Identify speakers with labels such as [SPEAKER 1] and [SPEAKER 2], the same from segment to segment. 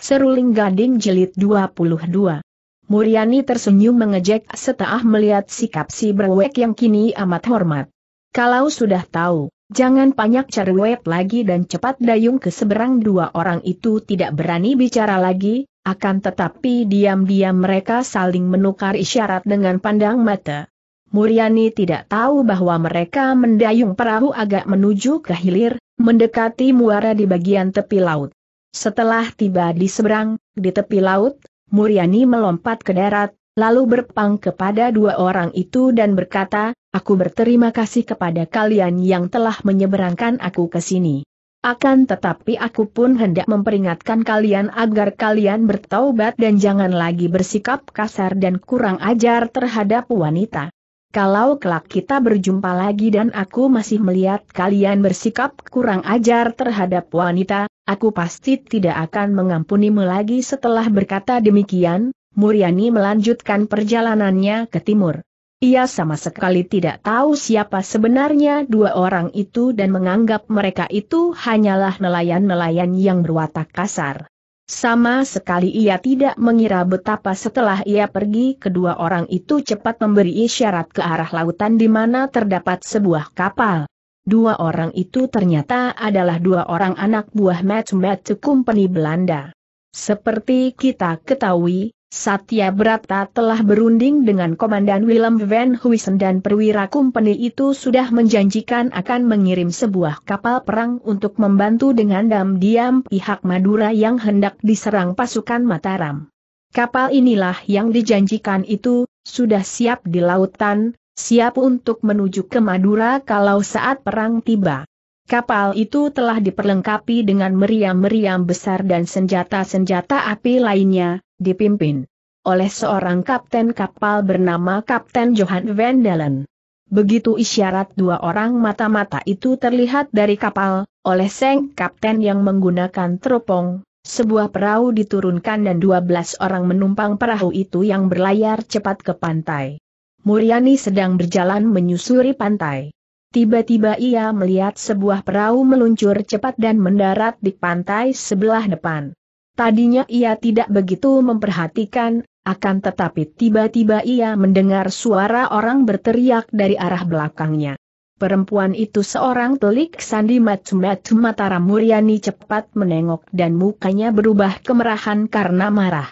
[SPEAKER 1] Seruling Gading Jelit 22. Muriani tersenyum mengejek setelah melihat sikap si berwek yang kini amat hormat. Kalau sudah tahu, jangan banyak cerewet lagi dan cepat dayung ke seberang dua orang itu tidak berani bicara lagi, akan tetapi diam-diam mereka saling menukar isyarat dengan pandang mata. Muriani tidak tahu bahwa mereka mendayung perahu agak menuju ke hilir, mendekati muara di bagian tepi laut. Setelah tiba di seberang, di tepi laut, Muriani melompat ke darat, lalu berpang kepada dua orang itu dan berkata, Aku berterima kasih kepada kalian yang telah menyeberangkan aku ke sini. Akan tetapi aku pun hendak memperingatkan kalian agar kalian bertaubat dan jangan lagi bersikap kasar dan kurang ajar terhadap wanita. Kalau kelak kita berjumpa lagi dan aku masih melihat kalian bersikap kurang ajar terhadap wanita, aku pasti tidak akan mengampunimu lagi setelah berkata demikian, Muriani melanjutkan perjalanannya ke timur. Ia sama sekali tidak tahu siapa sebenarnya dua orang itu dan menganggap mereka itu hanyalah nelayan-nelayan yang berwatak kasar. Sama sekali ia tidak mengira betapa setelah ia pergi kedua orang itu cepat memberi isyarat ke arah lautan di mana terdapat sebuah kapal. Dua orang itu ternyata adalah dua orang anak buah Matthew Match Company Belanda. Seperti kita ketahui, Satya Brata telah berunding dengan Komandan Willem Van Huysen dan perwira kumpeni itu sudah menjanjikan akan mengirim sebuah kapal perang untuk membantu dengan dam-diam pihak Madura yang hendak diserang pasukan Mataram. Kapal inilah yang dijanjikan itu, sudah siap di lautan, siap untuk menuju ke Madura kalau saat perang tiba. Kapal itu telah diperlengkapi dengan meriam-meriam besar dan senjata-senjata api lainnya, dipimpin oleh seorang kapten kapal bernama Kapten Johan Van Dalen. Begitu isyarat dua orang mata-mata itu terlihat dari kapal, oleh Seng Kapten yang menggunakan teropong, sebuah perahu diturunkan dan dua belas orang menumpang perahu itu yang berlayar cepat ke pantai. Muriani sedang berjalan menyusuri pantai. Tiba-tiba ia melihat sebuah perahu meluncur cepat dan mendarat di pantai sebelah depan. Tadinya ia tidak begitu memperhatikan, akan tetapi tiba-tiba ia mendengar suara orang berteriak dari arah belakangnya. Perempuan itu seorang telik sandi Matu Mataram Muryani cepat menengok dan mukanya berubah kemerahan karena marah.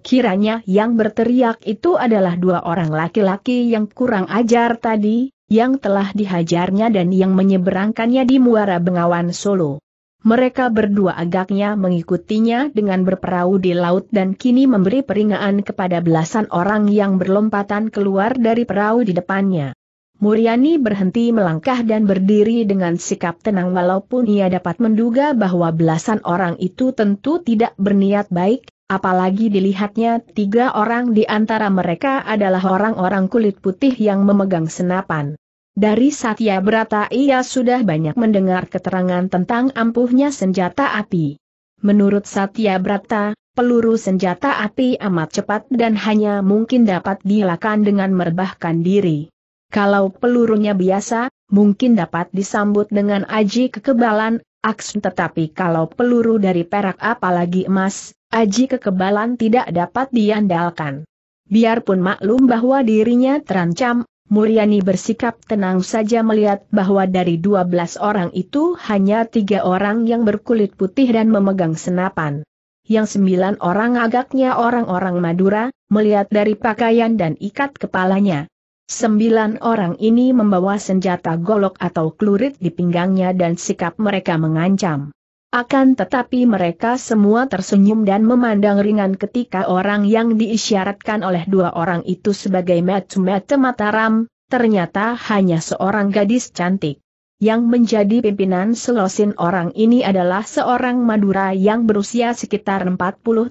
[SPEAKER 1] Kiranya yang berteriak itu adalah dua orang laki-laki yang kurang ajar tadi, yang telah dihajarnya dan yang menyeberangkannya di Muara Bengawan Solo. Mereka berdua agaknya mengikutinya dengan berperahu di laut dan kini memberi peringatan kepada belasan orang yang berlompatan keluar dari perahu di depannya. Muriani berhenti melangkah dan berdiri dengan sikap tenang walaupun ia dapat menduga bahwa belasan orang itu tentu tidak berniat baik, Apalagi dilihatnya tiga orang di antara mereka adalah orang-orang kulit putih yang memegang senapan. Dari Satya Brata ia sudah banyak mendengar keterangan tentang ampuhnya senjata api. Menurut Satya Brata, peluru senjata api amat cepat dan hanya mungkin dapat dilakukan dengan merebahkan diri. Kalau pelurunya biasa, mungkin dapat disambut dengan aji kekebalan, aks. tetapi kalau peluru dari perak apalagi emas, aji kekebalan tidak dapat diandalkan. Biarpun maklum bahwa dirinya terancam, Mulyani bersikap tenang saja melihat bahwa dari 12 orang itu hanya tiga orang yang berkulit putih dan memegang senapan. Yang sembilan orang agaknya orang-orang Madura, melihat dari pakaian dan ikat kepalanya. Sembilan orang ini membawa senjata golok atau klurit di pinggangnya dan sikap mereka mengancam. Akan tetapi mereka semua tersenyum dan memandang ringan ketika orang yang diisyaratkan oleh dua orang itu sebagai Matumete Mataram, ternyata hanya seorang gadis cantik. Yang menjadi pimpinan selosin orang ini adalah seorang Madura yang berusia sekitar 40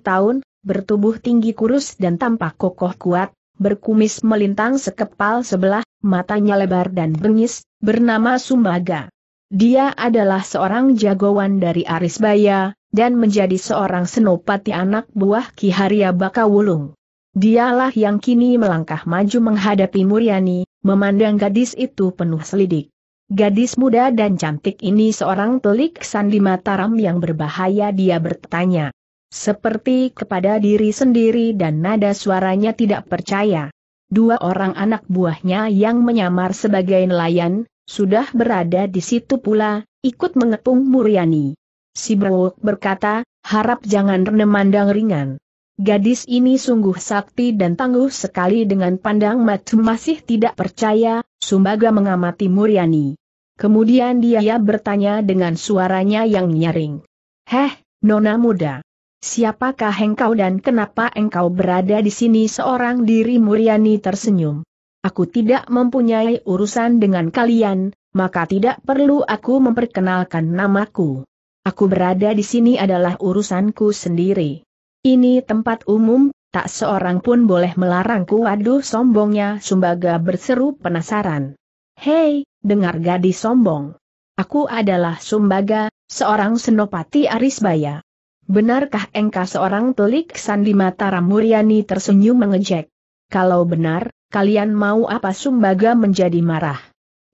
[SPEAKER 1] tahun, bertubuh tinggi kurus dan tampak kokoh kuat, berkumis melintang sekepal sebelah, matanya lebar dan bengis, bernama Sumbaga. Dia adalah seorang jagoan dari Arisbaya, dan menjadi seorang senopati anak buah Ki Haria Bakawulung. Dialah yang kini melangkah maju menghadapi Muriani, memandang gadis itu penuh selidik. Gadis muda dan cantik ini seorang telik sandi Mataram yang berbahaya dia bertanya. Seperti kepada diri sendiri dan nada suaranya tidak percaya. Dua orang anak buahnya yang menyamar sebagai nelayan, sudah berada di situ pula, ikut mengepung Muriani. Si Brewok berkata, harap jangan remandang ringan. Gadis ini sungguh sakti dan tangguh sekali dengan pandang matu masih tidak percaya, Sumbaga mengamati Muriani. Kemudian dia bertanya dengan suaranya yang nyaring. Heh, nona muda. Siapakah engkau dan kenapa engkau berada di sini seorang diri Muriani tersenyum aku tidak mempunyai urusan dengan kalian, maka tidak perlu aku memperkenalkan namaku. Aku berada di sini adalah urusanku sendiri. Ini tempat umum, tak seorang pun boleh melarangku. Waduh sombongnya Sumbaga berseru penasaran. Hei, dengar gadis sombong. Aku adalah Sumbaga, seorang senopati Arisbaya. Benarkah engkau seorang telik Sandi Mataram Ramuryani tersenyum mengejek? Kalau benar, kalian mau apa Sumbaga menjadi marah.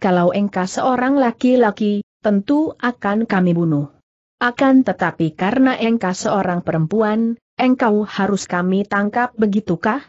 [SPEAKER 1] Kalau engkau seorang laki-laki, tentu akan kami bunuh. Akan tetapi karena engkau seorang perempuan, engkau harus kami tangkap begitukah?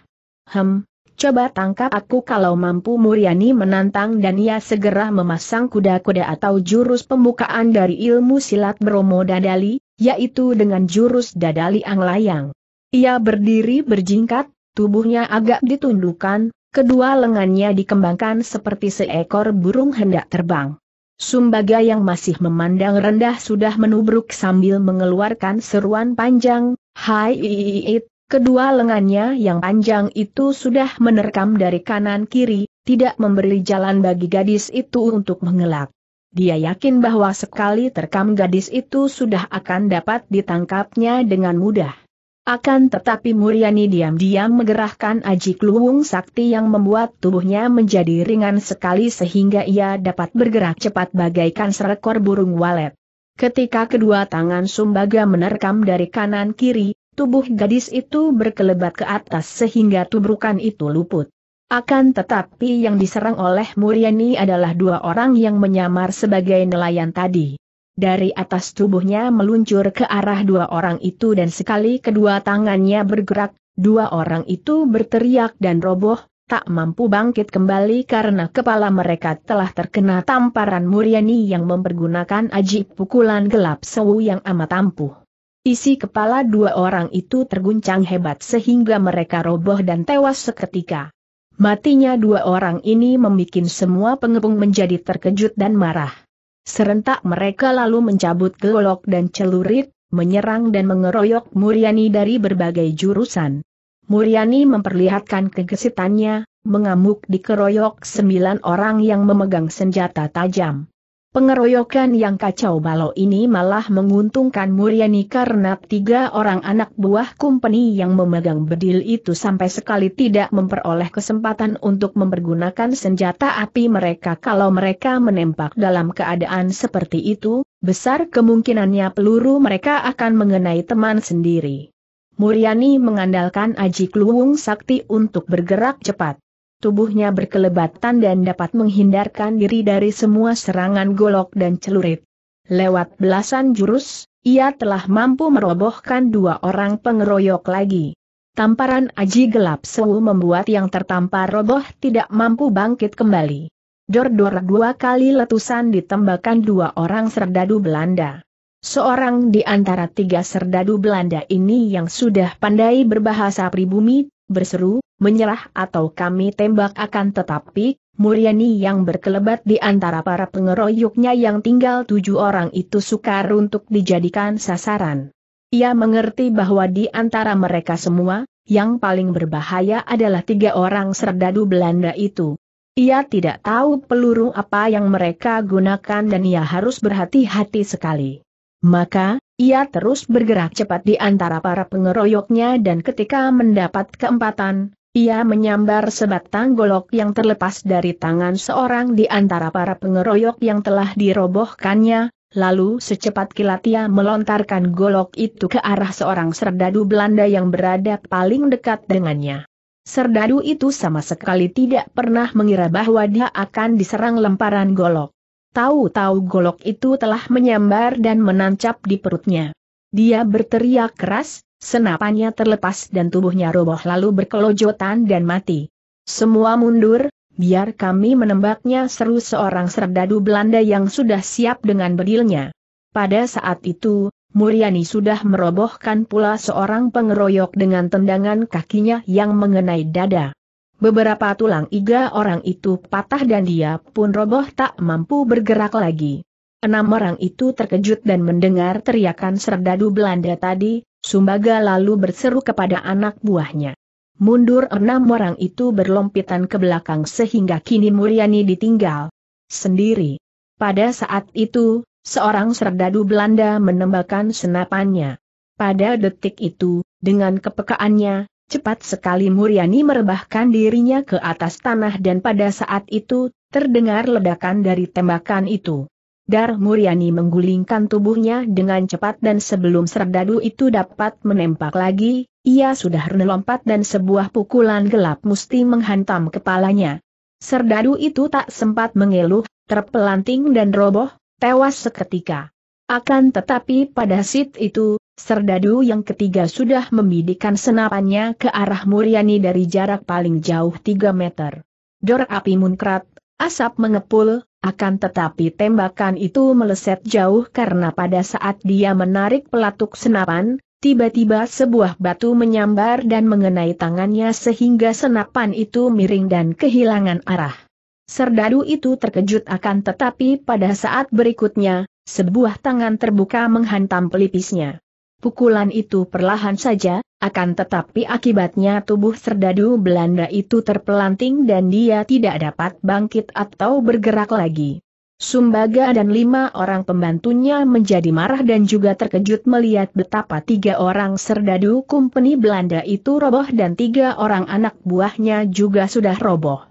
[SPEAKER 1] Hem, coba tangkap aku kalau mampu Muriani menantang dan ia segera memasang kuda-kuda atau jurus pembukaan dari ilmu silat Bromo Dadali, yaitu dengan jurus Dadali Anglayang. Ia berdiri berjingkat, tubuhnya agak ditundukkan, kedua lengannya dikembangkan seperti seekor burung hendak terbang. Sumbaga yang masih memandang rendah sudah menubruk sambil mengeluarkan seruan panjang, Hai it, kedua lengannya yang panjang itu sudah menerkam dari kanan kiri, tidak memberi jalan bagi gadis itu untuk mengelak. Dia yakin bahwa sekali terkam gadis itu sudah akan dapat ditangkapnya dengan mudah. Akan tetapi Muriani diam-diam menggerahkan aji kluwung sakti yang membuat tubuhnya menjadi ringan sekali sehingga ia dapat bergerak cepat bagaikan serekor burung walet. Ketika kedua tangan Sumbaga menerkam dari kanan kiri, tubuh gadis itu berkelebat ke atas sehingga tubrukan itu luput. Akan tetapi yang diserang oleh Muriani adalah dua orang yang menyamar sebagai nelayan tadi. Dari atas tubuhnya meluncur ke arah dua orang itu dan sekali kedua tangannya bergerak, dua orang itu berteriak dan roboh, tak mampu bangkit kembali karena kepala mereka telah terkena tamparan Muriani yang mempergunakan aji pukulan gelap sewu yang amat ampuh. Isi kepala dua orang itu terguncang hebat sehingga mereka roboh dan tewas seketika. Matinya dua orang ini membuat semua pengepung menjadi terkejut dan marah. Serentak mereka lalu mencabut golok dan celurit, menyerang dan mengeroyok Muriani dari berbagai jurusan. Muriani memperlihatkan kegesitannya, mengamuk dikeroyok sembilan orang yang memegang senjata tajam. Pengeroyokan yang kacau balau ini malah menguntungkan Muriani karena tiga orang anak buah kumpeni yang memegang bedil itu sampai sekali tidak memperoleh kesempatan untuk mempergunakan senjata api mereka kalau mereka menembak dalam keadaan seperti itu, besar kemungkinannya peluru mereka akan mengenai teman sendiri. Muriani mengandalkan Aji Kluwung Sakti untuk bergerak cepat tubuhnya berkelebatan dan dapat menghindarkan diri dari semua serangan golok dan celurit. Lewat belasan jurus, ia telah mampu merobohkan dua orang pengeroyok lagi. Tamparan Aji Gelap Sewu membuat yang tertampar roboh tidak mampu bangkit kembali. Dor-dor dua kali letusan ditembakkan dua orang serdadu Belanda. Seorang di antara tiga serdadu Belanda ini yang sudah pandai berbahasa pribumi, berseru, menyerah atau kami tembak akan tetapi, Muryani yang berkelebat di antara para pengeroyoknya yang tinggal tujuh orang itu sukar untuk dijadikan sasaran. Ia mengerti bahwa di antara mereka semua, yang paling berbahaya adalah tiga orang serdadu Belanda itu. Ia tidak tahu peluru apa yang mereka gunakan dan ia harus berhati-hati sekali. Maka, ia terus bergerak cepat di antara para pengeroyoknya dan ketika mendapat keempatan, ia menyambar sebatang golok yang terlepas dari tangan seorang di antara para pengeroyok yang telah dirobohkannya, lalu secepat kilat ia melontarkan golok itu ke arah seorang serdadu Belanda yang berada paling dekat dengannya. Serdadu itu sama sekali tidak pernah mengira bahwa dia akan diserang lemparan golok. Tahu-tahu golok itu telah menyambar dan menancap di perutnya. Dia berteriak keras, Senapannya terlepas dan tubuhnya roboh lalu berkelojotan dan mati. Semua mundur, biar kami menembaknya seru seorang serdadu Belanda yang sudah siap dengan bedilnya. Pada saat itu, Muriani sudah merobohkan pula seorang pengeroyok dengan tendangan kakinya yang mengenai dada. Beberapa tulang iga orang itu patah dan dia pun roboh tak mampu bergerak lagi. Enam orang itu terkejut dan mendengar teriakan serdadu Belanda tadi, Sumbaga lalu berseru kepada anak buahnya. Mundur enam orang itu berlompitan ke belakang sehingga kini Muryani ditinggal sendiri. Pada saat itu, seorang serdadu Belanda menembakkan senapannya. Pada detik itu, dengan kepekaannya, cepat sekali Muryani merebahkan dirinya ke atas tanah dan pada saat itu, terdengar ledakan dari tembakan itu. Dar Muryani menggulingkan tubuhnya dengan cepat dan sebelum serdadu itu dapat menempak lagi, ia sudah melompat dan sebuah pukulan gelap mesti menghantam kepalanya. Serdadu itu tak sempat mengeluh, terpelanting dan roboh, tewas seketika. Akan tetapi pada sit itu, serdadu yang ketiga sudah membidikan senapannya ke arah Muryani dari jarak paling jauh 3 meter. Dor api munkrat, asap mengepul, akan tetapi tembakan itu meleset jauh karena pada saat dia menarik pelatuk senapan, tiba-tiba sebuah batu menyambar dan mengenai tangannya sehingga senapan itu miring dan kehilangan arah. Serdadu itu terkejut akan tetapi pada saat berikutnya, sebuah tangan terbuka menghantam pelipisnya. Pukulan itu perlahan saja, akan tetapi akibatnya tubuh serdadu Belanda itu terpelanting dan dia tidak dapat bangkit atau bergerak lagi. Sumbaga dan lima orang pembantunya menjadi marah dan juga terkejut melihat betapa tiga orang serdadu kumpeni Belanda itu roboh dan tiga orang anak buahnya juga sudah roboh.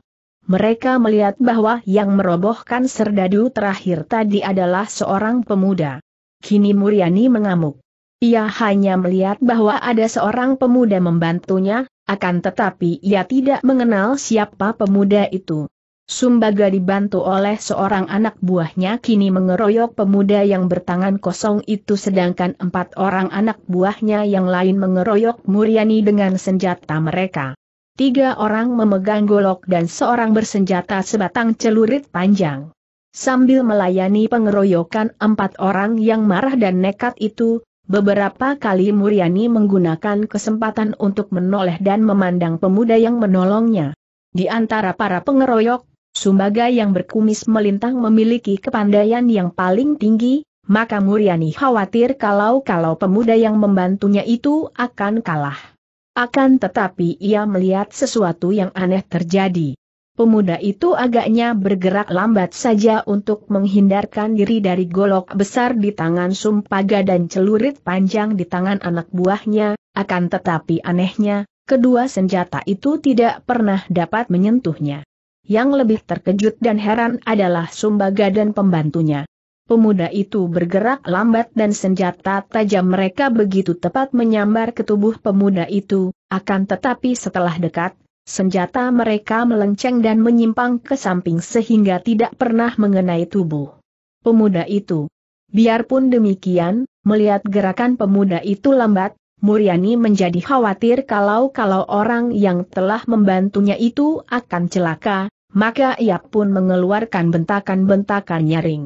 [SPEAKER 1] Mereka melihat bahwa yang merobohkan serdadu terakhir tadi adalah seorang pemuda. Kini Muriani mengamuk. Ia hanya melihat bahwa ada seorang pemuda membantunya, akan tetapi ia tidak mengenal siapa pemuda itu. Sumbaga dibantu oleh seorang anak buahnya kini mengeroyok pemuda yang bertangan kosong itu sedangkan empat orang anak buahnya yang lain mengeroyok Muryani dengan senjata mereka. Tiga orang memegang golok dan seorang bersenjata sebatang celurit panjang. Sambil melayani pengeroyokan empat orang yang marah dan nekat itu, Beberapa kali Muriani menggunakan kesempatan untuk menoleh dan memandang pemuda yang menolongnya. Di antara para pengeroyok, Sumbaga yang berkumis melintang memiliki kepandaian yang paling tinggi, maka Muriani khawatir kalau-kalau pemuda yang membantunya itu akan kalah. Akan tetapi ia melihat sesuatu yang aneh terjadi. Pemuda itu agaknya bergerak lambat saja untuk menghindarkan diri dari golok besar di tangan Sumpaga dan celurit panjang di tangan anak buahnya, akan tetapi anehnya, kedua senjata itu tidak pernah dapat menyentuhnya. Yang lebih terkejut dan heran adalah Sumpaga dan pembantunya. Pemuda itu bergerak lambat dan senjata tajam mereka begitu tepat menyambar ke tubuh pemuda itu, akan tetapi setelah dekat, Senjata mereka melenceng dan menyimpang ke samping sehingga tidak pernah mengenai tubuh pemuda itu. Biarpun demikian, melihat gerakan pemuda itu lambat, Muriani menjadi khawatir kalau-kalau orang yang telah membantunya itu akan celaka, maka ia pun mengeluarkan bentakan-bentakan nyaring.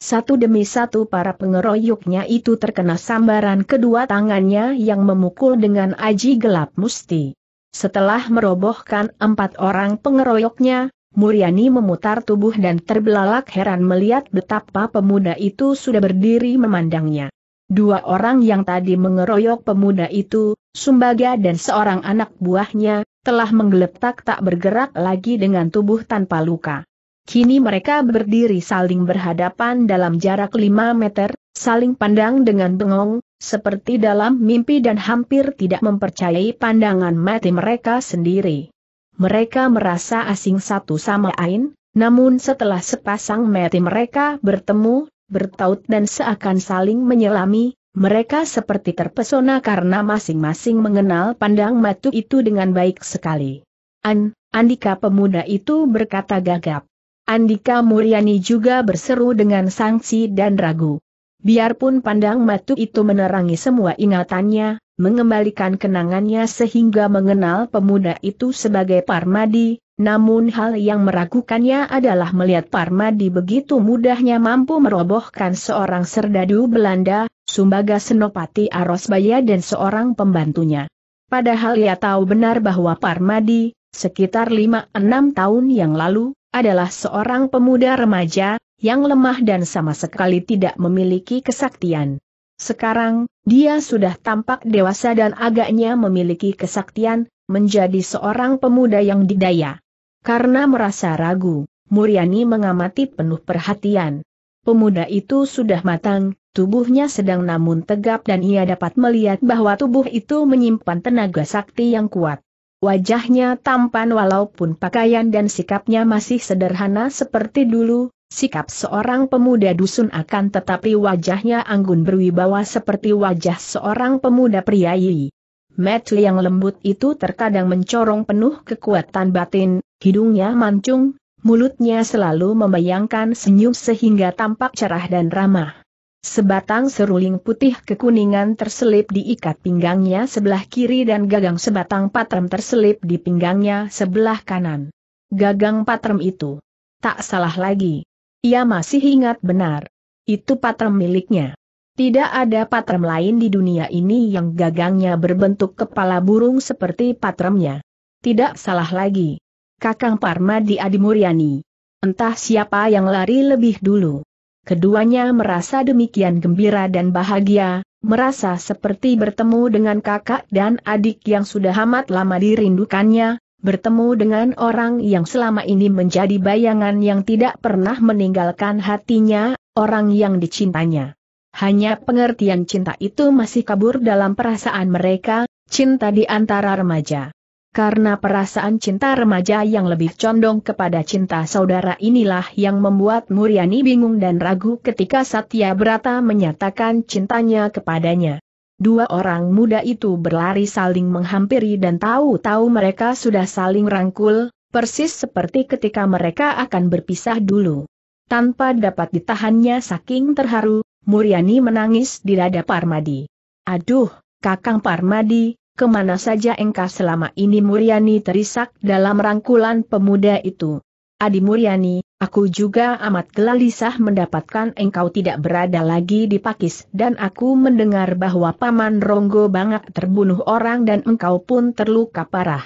[SPEAKER 1] Satu demi satu para pengeroyoknya itu terkena sambaran kedua tangannya yang memukul dengan aji gelap musti. Setelah merobohkan empat orang pengeroyoknya, Muriani memutar tubuh dan terbelalak heran melihat betapa pemuda itu sudah berdiri memandangnya. Dua orang yang tadi mengeroyok pemuda itu, Sumbaga dan seorang anak buahnya, telah menggeletak tak bergerak lagi dengan tubuh tanpa luka. Kini mereka berdiri saling berhadapan dalam jarak 5 meter, saling pandang dengan bengong, seperti dalam mimpi dan hampir tidak mempercayai pandangan mati mereka sendiri. Mereka merasa asing satu sama lain, namun setelah sepasang mati mereka bertemu, bertaut dan seakan saling menyelami, mereka seperti terpesona karena masing-masing mengenal pandang matu itu dengan baik sekali. An, Andika pemuda itu berkata gagap. Andika Muriani juga berseru dengan sanksi dan ragu. Biarpun pandang matu itu menerangi semua ingatannya, mengembalikan kenangannya sehingga mengenal pemuda itu sebagai Parmadi, namun hal yang meragukannya adalah melihat Parmadi begitu mudahnya mampu merobohkan seorang serdadu Belanda, Sumbaga Senopati Arosbaya dan seorang pembantunya. Padahal ia tahu benar bahwa Parmadi, sekitar 5-6 tahun yang lalu, adalah seorang pemuda remaja, yang lemah dan sama sekali tidak memiliki kesaktian. Sekarang, dia sudah tampak dewasa dan agaknya memiliki kesaktian, menjadi seorang pemuda yang didaya. Karena merasa ragu, Muriani mengamati penuh perhatian. Pemuda itu sudah matang, tubuhnya sedang namun tegap dan ia dapat melihat bahwa tubuh itu menyimpan tenaga sakti yang kuat. Wajahnya tampan walaupun pakaian dan sikapnya masih sederhana seperti dulu, sikap seorang pemuda dusun akan tetapi wajahnya anggun berwibawa seperti wajah seorang pemuda priayi. Metli yang lembut itu terkadang mencorong penuh kekuatan batin, hidungnya mancung, mulutnya selalu membayangkan senyum sehingga tampak cerah dan ramah. Sebatang seruling putih kekuningan terselip diikat pinggangnya sebelah kiri dan gagang sebatang patrem terselip di pinggangnya sebelah kanan. Gagang patrem itu. Tak salah lagi. Ia masih ingat benar. Itu patrem miliknya. Tidak ada patrem lain di dunia ini yang gagangnya berbentuk kepala burung seperti patremnya. Tidak salah lagi. Kakang Parma di Adimuryani. Entah siapa yang lari lebih dulu. Keduanya merasa demikian gembira dan bahagia, merasa seperti bertemu dengan kakak dan adik yang sudah amat lama dirindukannya, bertemu dengan orang yang selama ini menjadi bayangan yang tidak pernah meninggalkan hatinya, orang yang dicintanya. Hanya pengertian cinta itu masih kabur dalam perasaan mereka, cinta di antara remaja. Karena perasaan cinta remaja yang lebih condong kepada cinta saudara inilah yang membuat Muriani bingung dan ragu ketika Satya Brata menyatakan cintanya kepadanya. Dua orang muda itu berlari saling menghampiri dan tahu-tahu mereka sudah saling rangkul, persis seperti ketika mereka akan berpisah dulu. Tanpa dapat ditahannya saking terharu, Muriani menangis di dada Parmadi. Aduh, Kakang Parmadi, kemana saja engkau selama ini Muriani? terisak dalam rangkulan pemuda itu. Adi Muriani, aku juga amat gelisah mendapatkan engkau tidak berada lagi di Pakis dan aku mendengar bahwa Paman Ronggo banget terbunuh orang dan engkau pun terluka parah.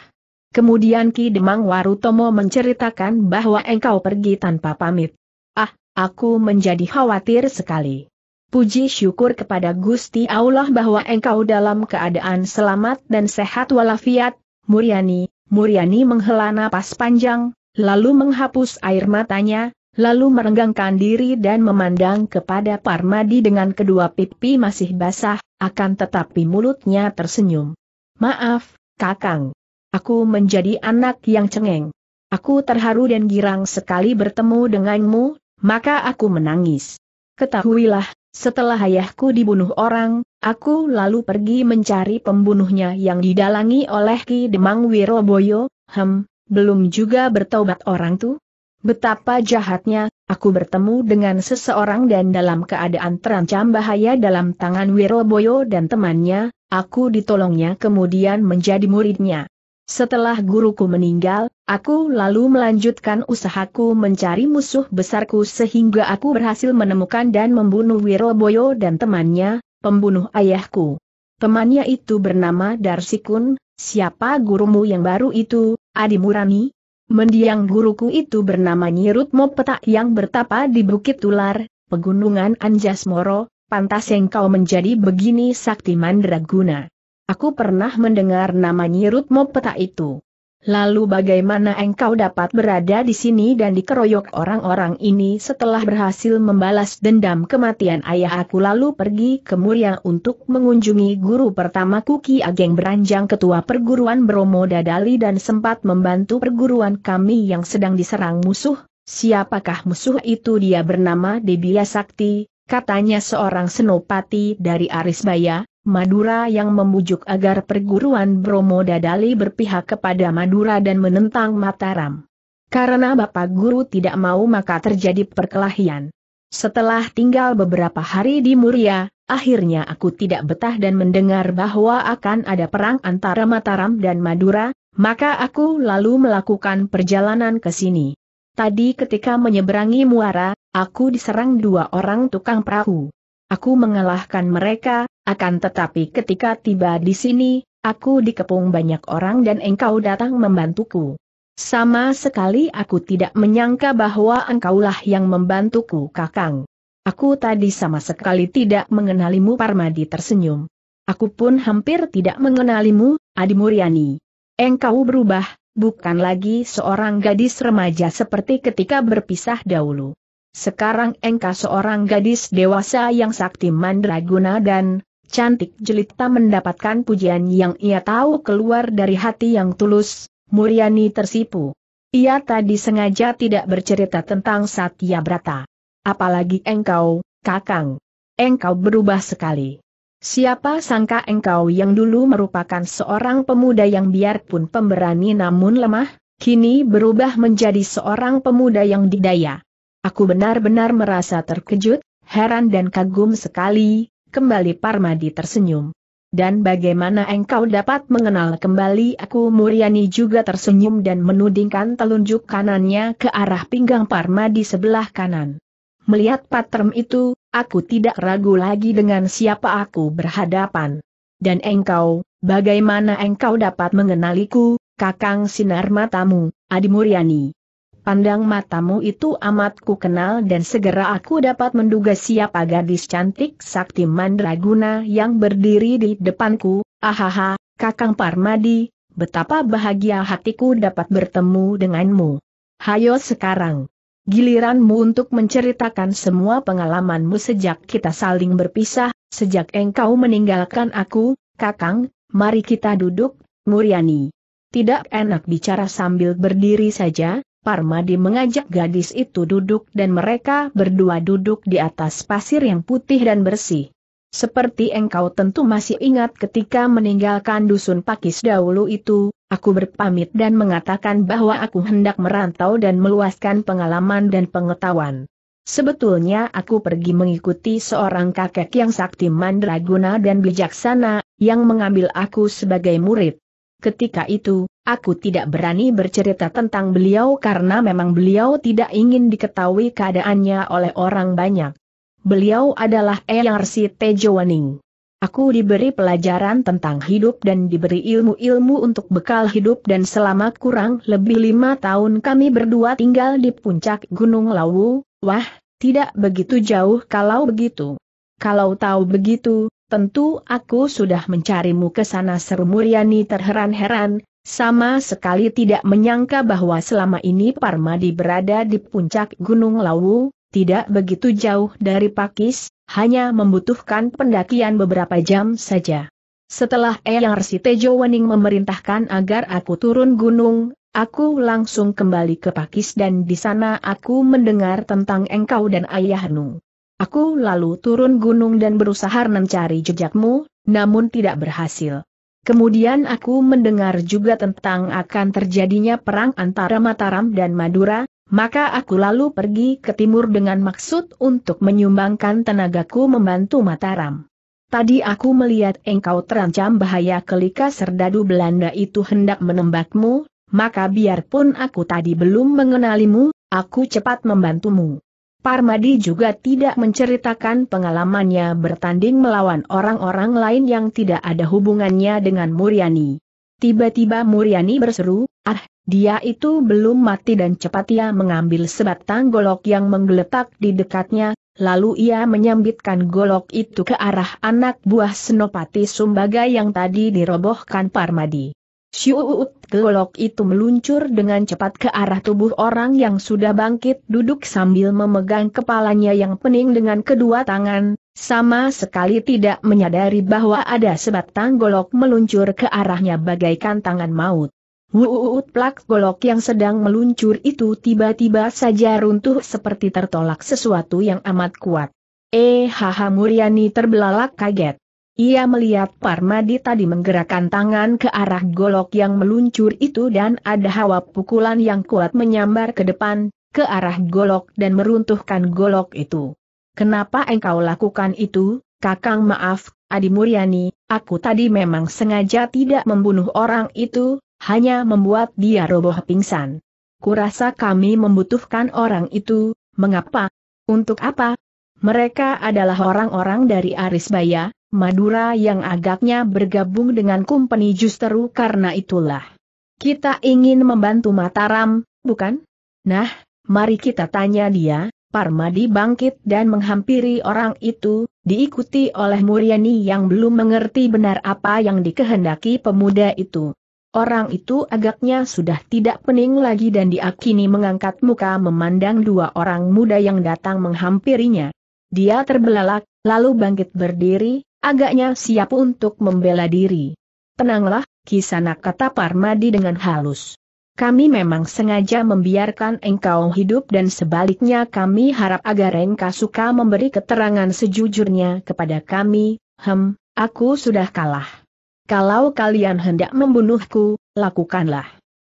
[SPEAKER 1] Kemudian Ki Demang Warutomo menceritakan bahwa engkau pergi tanpa pamit. Ah, aku menjadi khawatir sekali. Puji syukur kepada Gusti Allah bahwa engkau dalam keadaan selamat dan sehat walafiat, Muriani. Muriani menghela napas panjang, lalu menghapus air matanya, lalu merenggangkan diri dan memandang kepada Parmadi dengan kedua pipi masih basah, akan tetapi mulutnya tersenyum. Maaf, Kakang. Aku menjadi anak yang cengeng. Aku terharu dan girang sekali bertemu denganmu, maka aku menangis. Ketahuilah, setelah ayahku dibunuh orang, aku lalu pergi mencari pembunuhnya yang didalangi oleh Ki Demang Wiroboyo, hem, belum juga bertobat orang tuh. Betapa jahatnya, aku bertemu dengan seseorang dan dalam keadaan terancam bahaya dalam tangan Wiroboyo dan temannya, aku ditolongnya kemudian menjadi muridnya. Setelah guruku meninggal, aku lalu melanjutkan usahaku mencari musuh besarku sehingga aku berhasil menemukan dan membunuh Wiroboyo dan temannya, pembunuh ayahku. Temannya itu bernama Darsikun, siapa gurumu yang baru itu, Adi Murani? Mendiang guruku itu bernama Nyirut Petak yang bertapa di Bukit Tular, Pegunungan Anjas Moro, pantas engkau menjadi begini sakti mandraguna. Aku pernah mendengar nama Nyirutmo peta itu. Lalu bagaimana engkau dapat berada di sini dan dikeroyok orang-orang ini setelah berhasil membalas dendam kematian ayah aku lalu pergi ke Muria untuk mengunjungi guru pertama Kuki Ageng Beranjang Ketua Perguruan Bromo Dadali dan sempat membantu perguruan kami yang sedang diserang musuh? Siapakah musuh itu dia bernama Debia Sakti, katanya seorang senopati dari Arisbaya, Madura yang membujuk agar perguruan Bromo Dadali berpihak kepada Madura dan menentang Mataram. Karena Bapak Guru tidak mau maka terjadi perkelahian. Setelah tinggal beberapa hari di Muria, akhirnya aku tidak betah dan mendengar bahwa akan ada perang antara Mataram dan Madura, maka aku lalu melakukan perjalanan ke sini. Tadi ketika menyeberangi muara, aku diserang dua orang tukang perahu. Aku mengalahkan mereka, akan tetapi ketika tiba di sini, aku dikepung banyak orang dan engkau datang membantuku. Sama sekali aku tidak menyangka bahwa engkaulah yang membantuku kakang. Aku tadi sama sekali tidak mengenalimu Parmadi tersenyum. Aku pun hampir tidak mengenalimu, Adi Muryani. Engkau berubah, bukan lagi seorang gadis remaja seperti ketika berpisah dahulu. Sekarang engkau seorang gadis dewasa yang sakti mandraguna dan cantik jelita mendapatkan pujian yang ia tahu keluar dari hati yang tulus, Muriani tersipu. Ia tadi sengaja tidak bercerita tentang Satya Brata. Apalagi engkau, Kakang. Engkau berubah sekali. Siapa sangka engkau yang dulu merupakan seorang pemuda yang biarpun pemberani namun lemah, kini berubah menjadi seorang pemuda yang didaya. Aku benar-benar merasa terkejut, heran dan kagum sekali, kembali Parmadi tersenyum. Dan bagaimana engkau dapat mengenal kembali aku Muriani juga tersenyum dan menudingkan telunjuk kanannya ke arah pinggang Parmadi sebelah kanan. Melihat patrem itu, aku tidak ragu lagi dengan siapa aku berhadapan. Dan engkau, bagaimana engkau dapat mengenaliku, kakang sinar matamu, Adi Muriani? pandang matamu itu amat ku kenal dan segera aku dapat menduga siapa gadis cantik sakti mandraguna yang berdiri di depanku, ahaha, kakang Parmadi, betapa bahagia hatiku dapat bertemu denganmu. Hayo sekarang. Giliranmu untuk menceritakan semua pengalamanmu sejak kita saling berpisah, sejak engkau meninggalkan aku, kakang, mari kita duduk, Muriani. Tidak enak bicara sambil berdiri saja, Parmadi mengajak gadis itu duduk dan mereka berdua duduk di atas pasir yang putih dan bersih. Seperti engkau tentu masih ingat ketika meninggalkan dusun Pakis dahulu itu, aku berpamit dan mengatakan bahwa aku hendak merantau dan meluaskan pengalaman dan pengetahuan. Sebetulnya aku pergi mengikuti seorang kakek yang sakti mandraguna dan bijaksana, yang mengambil aku sebagai murid. Ketika itu, Aku tidak berani bercerita tentang beliau karena memang beliau tidak ingin diketahui keadaannya oleh orang banyak. Beliau adalah ERC Tejo Wening. Aku diberi pelajaran tentang hidup dan diberi ilmu-ilmu untuk bekal hidup dan selama kurang lebih lima tahun kami berdua tinggal di puncak Gunung Lawu, wah, tidak begitu jauh kalau begitu. Kalau tahu begitu, tentu aku sudah mencarimu ke sana seru terheran-heran, sama sekali tidak menyangka bahwa selama ini Parmadi berada di puncak Gunung Lawu, tidak begitu jauh dari Pakis, hanya membutuhkan pendakian beberapa jam saja. Setelah e Resi Tejo Wening memerintahkan agar aku turun gunung, Aku langsung kembali ke Pakis dan di sana aku mendengar tentang engkau dan ayahmu. Aku lalu turun gunung dan berusaha mencari jejakmu, namun tidak berhasil. Kemudian aku mendengar juga tentang akan terjadinya perang antara Mataram dan Madura, maka aku lalu pergi ke timur dengan maksud untuk menyumbangkan tenagaku membantu Mataram. Tadi aku melihat engkau terancam bahaya kelika serdadu Belanda itu hendak menembakmu, maka biarpun aku tadi belum mengenalimu, aku cepat membantumu. Parmadi juga tidak menceritakan pengalamannya bertanding melawan orang-orang lain yang tidak ada hubungannya dengan Muriani. Tiba-tiba Muriani berseru, ah, dia itu belum mati dan cepat ia mengambil sebatang golok yang menggeletak di dekatnya, lalu ia menyambitkan golok itu ke arah anak buah Senopati Sumbaga yang tadi dirobohkan Parmadi. Syuut gelok itu meluncur dengan cepat ke arah tubuh orang yang sudah bangkit duduk sambil memegang kepalanya yang pening dengan kedua tangan, sama sekali tidak menyadari bahwa ada sebatang golok meluncur ke arahnya bagaikan tangan maut. Wuut plak golok yang sedang meluncur itu tiba-tiba saja runtuh seperti tertolak sesuatu yang amat kuat. Eh haha Muriani terbelalak kaget. Ia melihat Parmadi tadi menggerakkan tangan ke arah golok yang meluncur itu dan ada hawa pukulan yang kuat menyambar ke depan, ke arah golok dan meruntuhkan golok itu. Kenapa engkau lakukan itu, Kakang maaf, Adi Muryani, aku tadi memang sengaja tidak membunuh orang itu, hanya membuat dia roboh pingsan. Kurasa kami membutuhkan orang itu, mengapa? Untuk apa? Mereka adalah orang-orang dari Arisbaya, Madura yang agaknya bergabung dengan kumpeni justru karena itulah. Kita ingin membantu Mataram, bukan? Nah, mari kita tanya dia, Parmadi bangkit dan menghampiri orang itu, diikuti oleh Muriani yang belum mengerti benar apa yang dikehendaki pemuda itu. Orang itu agaknya sudah tidak pening lagi dan diakini mengangkat muka memandang dua orang muda yang datang menghampirinya. Dia terbelalak, lalu bangkit berdiri, agaknya siap untuk membela diri. Tenanglah, Kisanak kata Parmadi dengan halus. Kami memang sengaja membiarkan engkau hidup dan sebaliknya kami harap agar engkau suka memberi keterangan sejujurnya kepada kami, hem, aku sudah kalah. Kalau kalian hendak membunuhku, lakukanlah.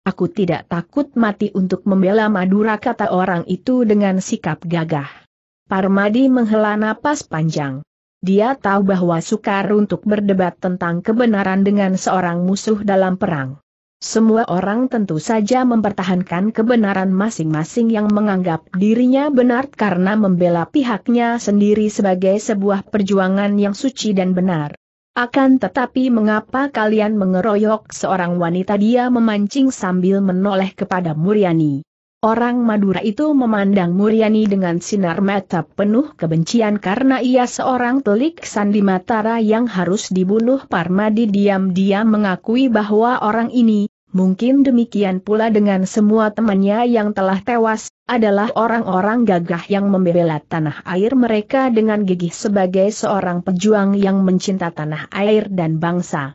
[SPEAKER 1] Aku tidak takut mati untuk membela Madura kata orang itu dengan sikap gagah. Parmadi menghela napas panjang. Dia tahu bahwa sukar untuk berdebat tentang kebenaran dengan seorang musuh dalam perang. Semua orang tentu saja mempertahankan kebenaran masing-masing yang menganggap dirinya benar karena membela pihaknya sendiri sebagai sebuah perjuangan yang suci dan benar. Akan tetapi mengapa kalian mengeroyok seorang wanita dia memancing sambil menoleh kepada Muriani. Orang Madura itu memandang Muriani dengan sinar mata penuh kebencian karena ia seorang telik sandi matara yang harus dibunuh Parmadi diam-diam mengakui bahwa orang ini, mungkin demikian pula dengan semua temannya yang telah tewas, adalah orang-orang gagah yang membela tanah air mereka dengan gigih sebagai seorang pejuang yang mencinta tanah air dan bangsa.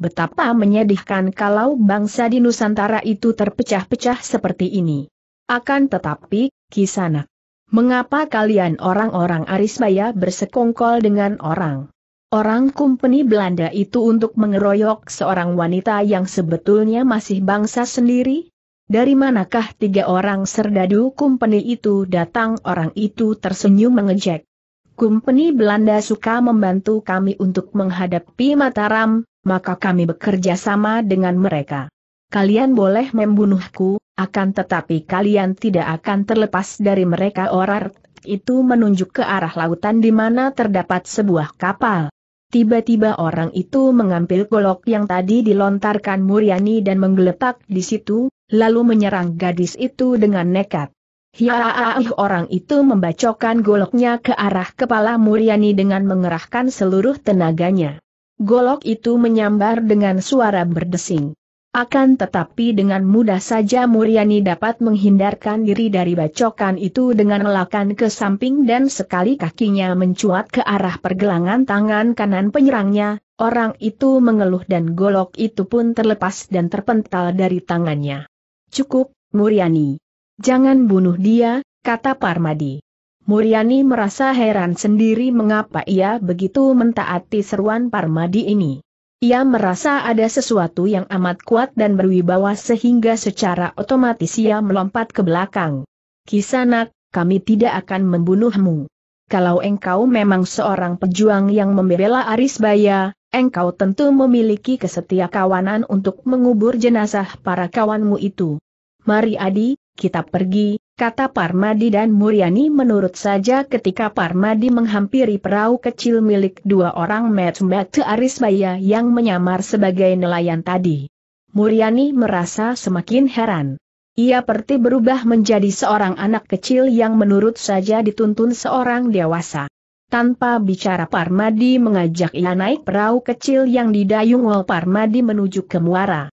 [SPEAKER 1] Betapa menyedihkan kalau bangsa di Nusantara itu terpecah-pecah seperti ini. Akan tetapi, Kisanak. Mengapa kalian orang-orang Arisbaya bersekongkol dengan orang? Orang kumpeni Belanda itu untuk mengeroyok seorang wanita yang sebetulnya masih bangsa sendiri? Dari manakah tiga orang serdadu kumpeni itu datang orang itu tersenyum mengejek. Kumpeni Belanda suka membantu kami untuk menghadapi Mataram, maka kami bekerja sama dengan mereka. Kalian boleh membunuhku, akan tetapi kalian tidak akan terlepas dari mereka Orang itu menunjuk ke arah lautan di mana terdapat sebuah kapal. Tiba-tiba orang itu mengambil golok yang tadi dilontarkan Muriani dan menggeletak di situ, lalu menyerang gadis itu dengan nekat. Hiaaih orang itu membacokkan goloknya ke arah kepala Muriani dengan mengerahkan seluruh tenaganya. Golok itu menyambar dengan suara berdesing. Akan tetapi dengan mudah saja Muriani dapat menghindarkan diri dari bacokan itu dengan melakan ke samping dan sekali kakinya mencuat ke arah pergelangan tangan kanan penyerangnya, orang itu mengeluh dan golok itu pun terlepas dan terpental dari tangannya. Cukup, Muriani. Jangan bunuh dia, kata Parmadi. Muriani merasa heran sendiri mengapa ia begitu mentaati seruan Parmadi ini. Ia merasa ada sesuatu yang amat kuat dan berwibawa sehingga secara otomatis ia melompat ke belakang. Kisanak, kami tidak akan membunuhmu. Kalau engkau memang seorang pejuang yang membela Arisbaya, engkau tentu memiliki kesetia kawanan untuk mengubur jenazah para kawanmu itu. Mari Adi, kita pergi, kata Parmadi dan Muriani menurut saja ketika Parmadi menghampiri perahu kecil milik dua orang Metmet Arisbaya yang menyamar sebagai nelayan tadi. Muriani merasa semakin heran. Ia perti berubah menjadi seorang anak kecil yang menurut saja dituntun seorang dewasa. Tanpa bicara Parmadi mengajak ia naik perahu kecil yang didayung oleh Parmadi menuju ke muara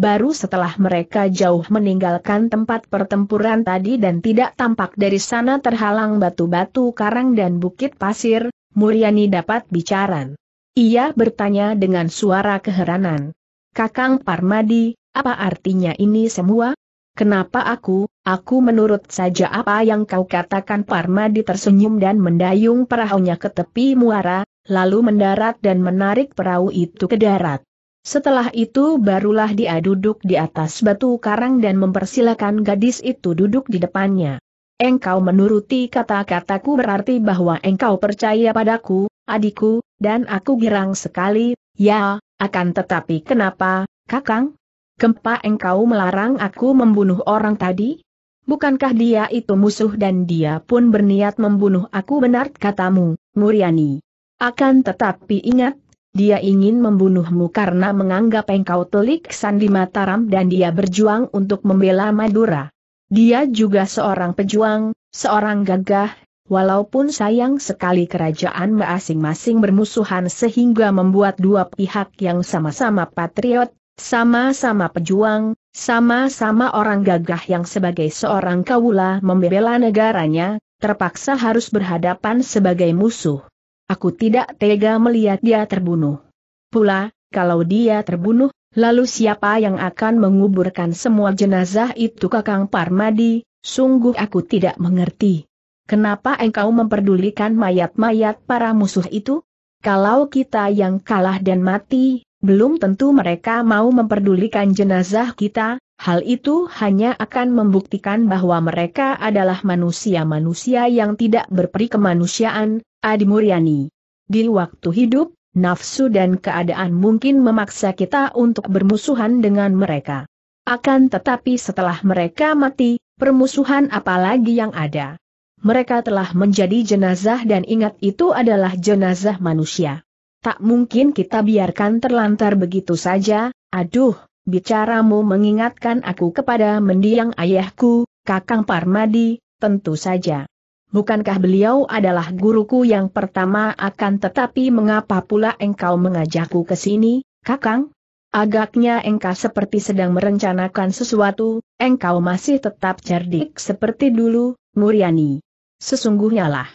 [SPEAKER 1] baru setelah mereka jauh meninggalkan tempat pertempuran tadi dan tidak tampak dari sana terhalang batu-batu karang dan bukit pasir, Muryani dapat bicara. Ia bertanya dengan suara keheranan. Kakang Parmadi, apa artinya ini semua? Kenapa aku, aku menurut saja apa yang kau katakan Parmadi tersenyum dan mendayung perahunya ke tepi muara, lalu mendarat dan menarik perahu itu ke darat. Setelah itu barulah dia duduk di atas batu karang dan mempersilakan gadis itu duduk di depannya. Engkau menuruti kata-kataku berarti bahwa engkau percaya padaku, adikku, dan aku girang sekali, ya, akan tetapi kenapa, kakang? Kempa engkau melarang aku membunuh orang tadi? Bukankah dia itu musuh dan dia pun berniat membunuh aku benar katamu, Muriani? Akan tetapi ingat, dia ingin membunuhmu karena menganggap engkau telik sandi Mataram dan dia berjuang untuk membela Madura. Dia juga seorang pejuang, seorang gagah, walaupun sayang sekali kerajaan masing-masing bermusuhan sehingga membuat dua pihak yang sama-sama patriot, sama-sama pejuang, sama-sama orang gagah yang sebagai seorang kawula membela negaranya, terpaksa harus berhadapan sebagai musuh. Aku tidak tega melihat dia terbunuh. Pula, kalau dia terbunuh, lalu siapa yang akan menguburkan semua jenazah itu Kakang Parmadi, sungguh aku tidak mengerti. Kenapa engkau memperdulikan mayat-mayat para musuh itu? Kalau kita yang kalah dan mati, belum tentu mereka mau memperdulikan jenazah kita, hal itu hanya akan membuktikan bahwa mereka adalah manusia-manusia yang tidak berperi kemanusiaan, Adi Muryani. Di waktu hidup, nafsu dan keadaan mungkin memaksa kita untuk bermusuhan dengan mereka. Akan tetapi setelah mereka mati, permusuhan apalagi yang ada. Mereka telah menjadi jenazah dan ingat itu adalah jenazah manusia. Tak mungkin kita biarkan terlantar begitu saja, aduh, bicaramu mengingatkan aku kepada mendiang ayahku, Kakang Parmadi, tentu saja. Bukankah beliau adalah guruku yang pertama akan tetapi mengapa pula engkau mengajakku ke sini, kakang? Agaknya engkau seperti sedang merencanakan sesuatu, engkau masih tetap cerdik seperti dulu, Muriani. Sesungguhnya lah.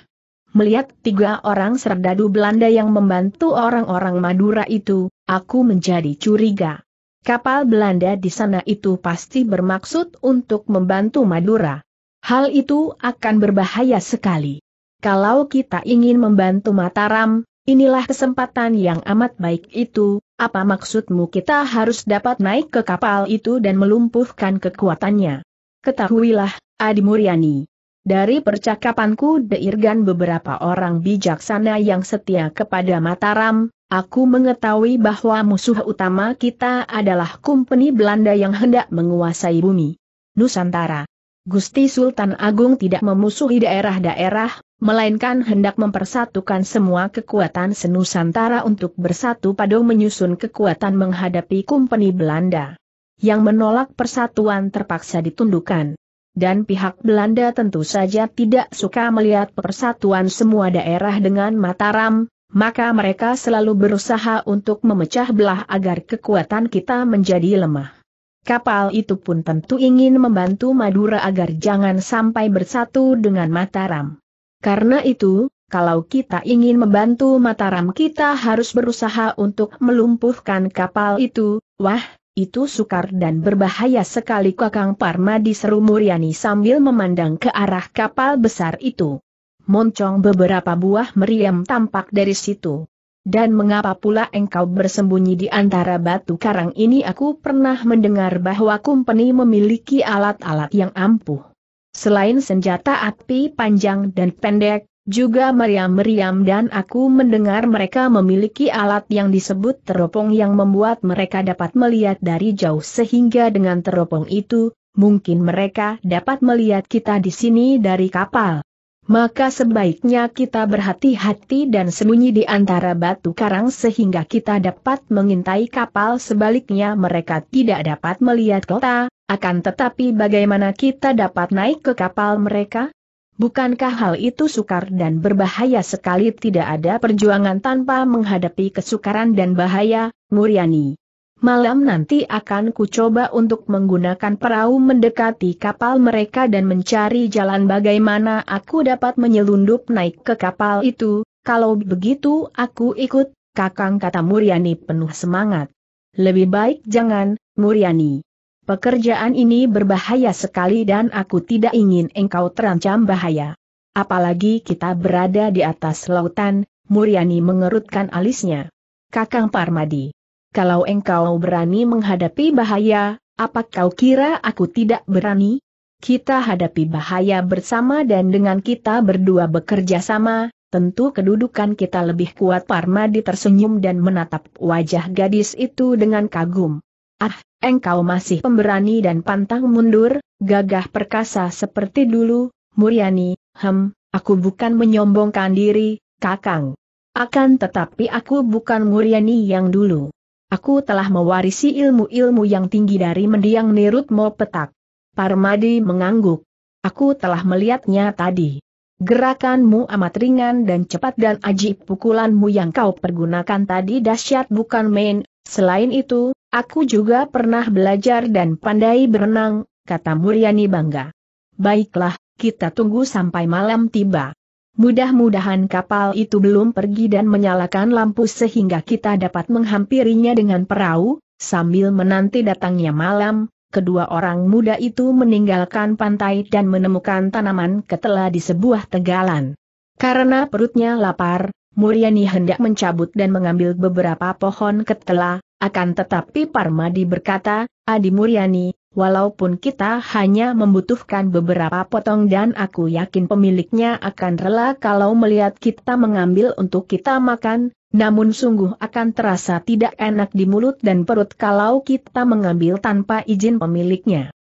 [SPEAKER 1] Melihat tiga orang serdadu Belanda yang membantu orang-orang Madura itu, aku menjadi curiga. Kapal Belanda di sana itu pasti bermaksud untuk membantu Madura. Hal itu akan berbahaya sekali. Kalau kita ingin membantu Mataram, inilah kesempatan yang amat baik itu, apa maksudmu kita harus dapat naik ke kapal itu dan melumpuhkan kekuatannya? Ketahuilah, Adi Muryani. Dari percakapanku Deirgan beberapa orang bijaksana yang setia kepada Mataram, Aku mengetahui bahwa musuh utama kita adalah kumpeni Belanda yang hendak menguasai bumi Nusantara. Gusti Sultan Agung tidak memusuhi daerah-daerah, melainkan hendak mempersatukan semua kekuatan senusantara untuk bersatu padu menyusun kekuatan menghadapi kumpeni Belanda. Yang menolak persatuan terpaksa ditundukkan. Dan pihak Belanda tentu saja tidak suka melihat persatuan semua daerah dengan mataram, maka mereka selalu berusaha untuk memecah belah agar kekuatan kita menjadi lemah. Kapal itu pun tentu ingin membantu Madura agar jangan sampai bersatu dengan Mataram. Karena itu, kalau kita ingin membantu Mataram kita harus berusaha untuk melumpuhkan kapal itu, wah, itu sukar dan berbahaya sekali Kakang Parma diseru Muryani sambil memandang ke arah kapal besar itu. Moncong beberapa buah meriam tampak dari situ. Dan mengapa pula engkau bersembunyi di antara batu karang ini aku pernah mendengar bahwa kumpeni memiliki alat-alat yang ampuh. Selain senjata api panjang dan pendek, juga meriam-meriam dan aku mendengar mereka memiliki alat yang disebut teropong yang membuat mereka dapat melihat dari jauh sehingga dengan teropong itu, mungkin mereka dapat melihat kita di sini dari kapal maka sebaiknya kita berhati-hati dan sembunyi di antara batu karang sehingga kita dapat mengintai kapal sebaliknya mereka tidak dapat melihat kota, akan tetapi bagaimana kita dapat naik ke kapal mereka? Bukankah hal itu sukar dan berbahaya sekali tidak ada perjuangan tanpa menghadapi kesukaran dan bahaya, Muriani? Malam nanti akan kucoba untuk menggunakan perahu mendekati kapal mereka dan mencari jalan bagaimana aku dapat menyelundup naik ke kapal itu, kalau begitu aku ikut, kakang kata Muryani penuh semangat. Lebih baik jangan, Muryani. Pekerjaan ini berbahaya sekali dan aku tidak ingin engkau terancam bahaya. Apalagi kita berada di atas lautan, Muryani mengerutkan alisnya. Kakang Parmadi kalau engkau berani menghadapi bahaya, apa kau kira aku tidak berani? Kita hadapi bahaya bersama dan dengan kita berdua bekerja sama, tentu kedudukan kita lebih kuat Parmadi tersenyum dan menatap wajah gadis itu dengan kagum. Ah, engkau masih pemberani dan pantang mundur, gagah perkasa seperti dulu, Muryani, hem, aku bukan menyombongkan diri, kakang. Akan tetapi aku bukan Muryani yang dulu. Aku telah mewarisi ilmu-ilmu yang tinggi dari mendiang Nirutmo Petak. Parmadi mengangguk. Aku telah melihatnya tadi. Gerakanmu amat ringan dan cepat dan ajib pukulanmu yang kau pergunakan tadi dahsyat bukan main. Selain itu, aku juga pernah belajar dan pandai berenang, kata Muryani bangga. Baiklah, kita tunggu sampai malam tiba. Mudah-mudahan kapal itu belum pergi dan menyalakan lampu sehingga kita dapat menghampirinya dengan perahu, sambil menanti datangnya malam, kedua orang muda itu meninggalkan pantai dan menemukan tanaman ketela di sebuah tegalan. Karena perutnya lapar, Muryani hendak mencabut dan mengambil beberapa pohon ketela, akan tetapi Parmadi berkata, Adi Muryani, walaupun kita hanya membutuhkan beberapa potong dan aku yakin pemiliknya akan rela kalau melihat kita mengambil untuk kita makan, namun sungguh akan terasa tidak enak di mulut dan perut kalau kita mengambil tanpa izin pemiliknya.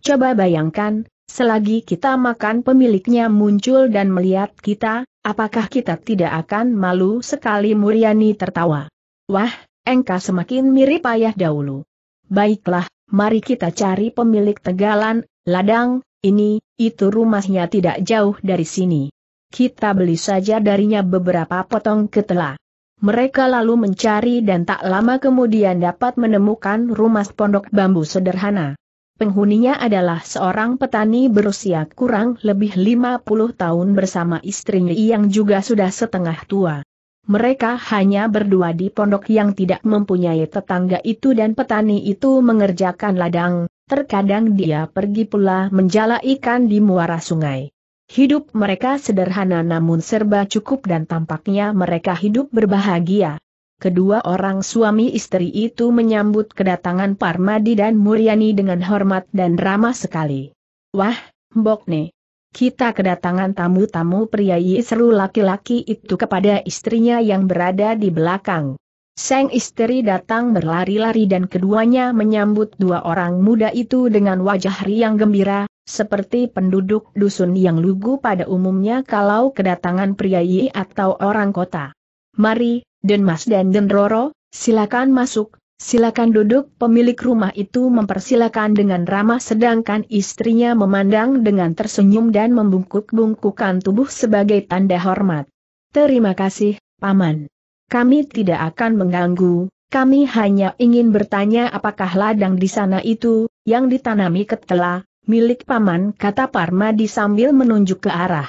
[SPEAKER 1] Coba bayangkan, selagi kita makan pemiliknya muncul dan melihat kita, apakah kita tidak akan malu sekali Muriani tertawa. Wah, engkau semakin mirip ayah dahulu. Baiklah, mari kita cari pemilik tegalan, ladang, ini, itu rumahnya tidak jauh dari sini. Kita beli saja darinya beberapa potong ketela. Mereka lalu mencari dan tak lama kemudian dapat menemukan rumah pondok bambu sederhana. Penghuninya adalah seorang petani berusia kurang lebih 50 tahun bersama istrinya yang juga sudah setengah tua. Mereka hanya berdua di pondok yang tidak mempunyai tetangga itu dan petani itu mengerjakan ladang, terkadang dia pergi pula menjala ikan di muara sungai. Hidup mereka sederhana namun serba cukup dan tampaknya mereka hidup berbahagia. Kedua orang suami istri itu menyambut kedatangan Parmadi dan Muryani dengan hormat dan ramah sekali. Wah, Mbokne, kita kedatangan tamu-tamu priayi seru laki-laki itu kepada istrinya yang berada di belakang. Sang istri datang berlari-lari dan keduanya menyambut dua orang muda itu dengan wajah riang gembira, seperti penduduk dusun yang lugu pada umumnya kalau kedatangan priayi atau orang kota. Mari, Denmas dan Denroro, silakan masuk, Silakan duduk, pemilik rumah itu mempersilakan dengan ramah sedangkan istrinya memandang dengan tersenyum dan membungkuk-bungkukan tubuh sebagai tanda hormat. Terima kasih, Paman. Kami tidak akan mengganggu, kami hanya ingin bertanya apakah ladang di sana itu, yang ditanami ketela, milik Paman kata Parmadi sambil menunjuk ke arah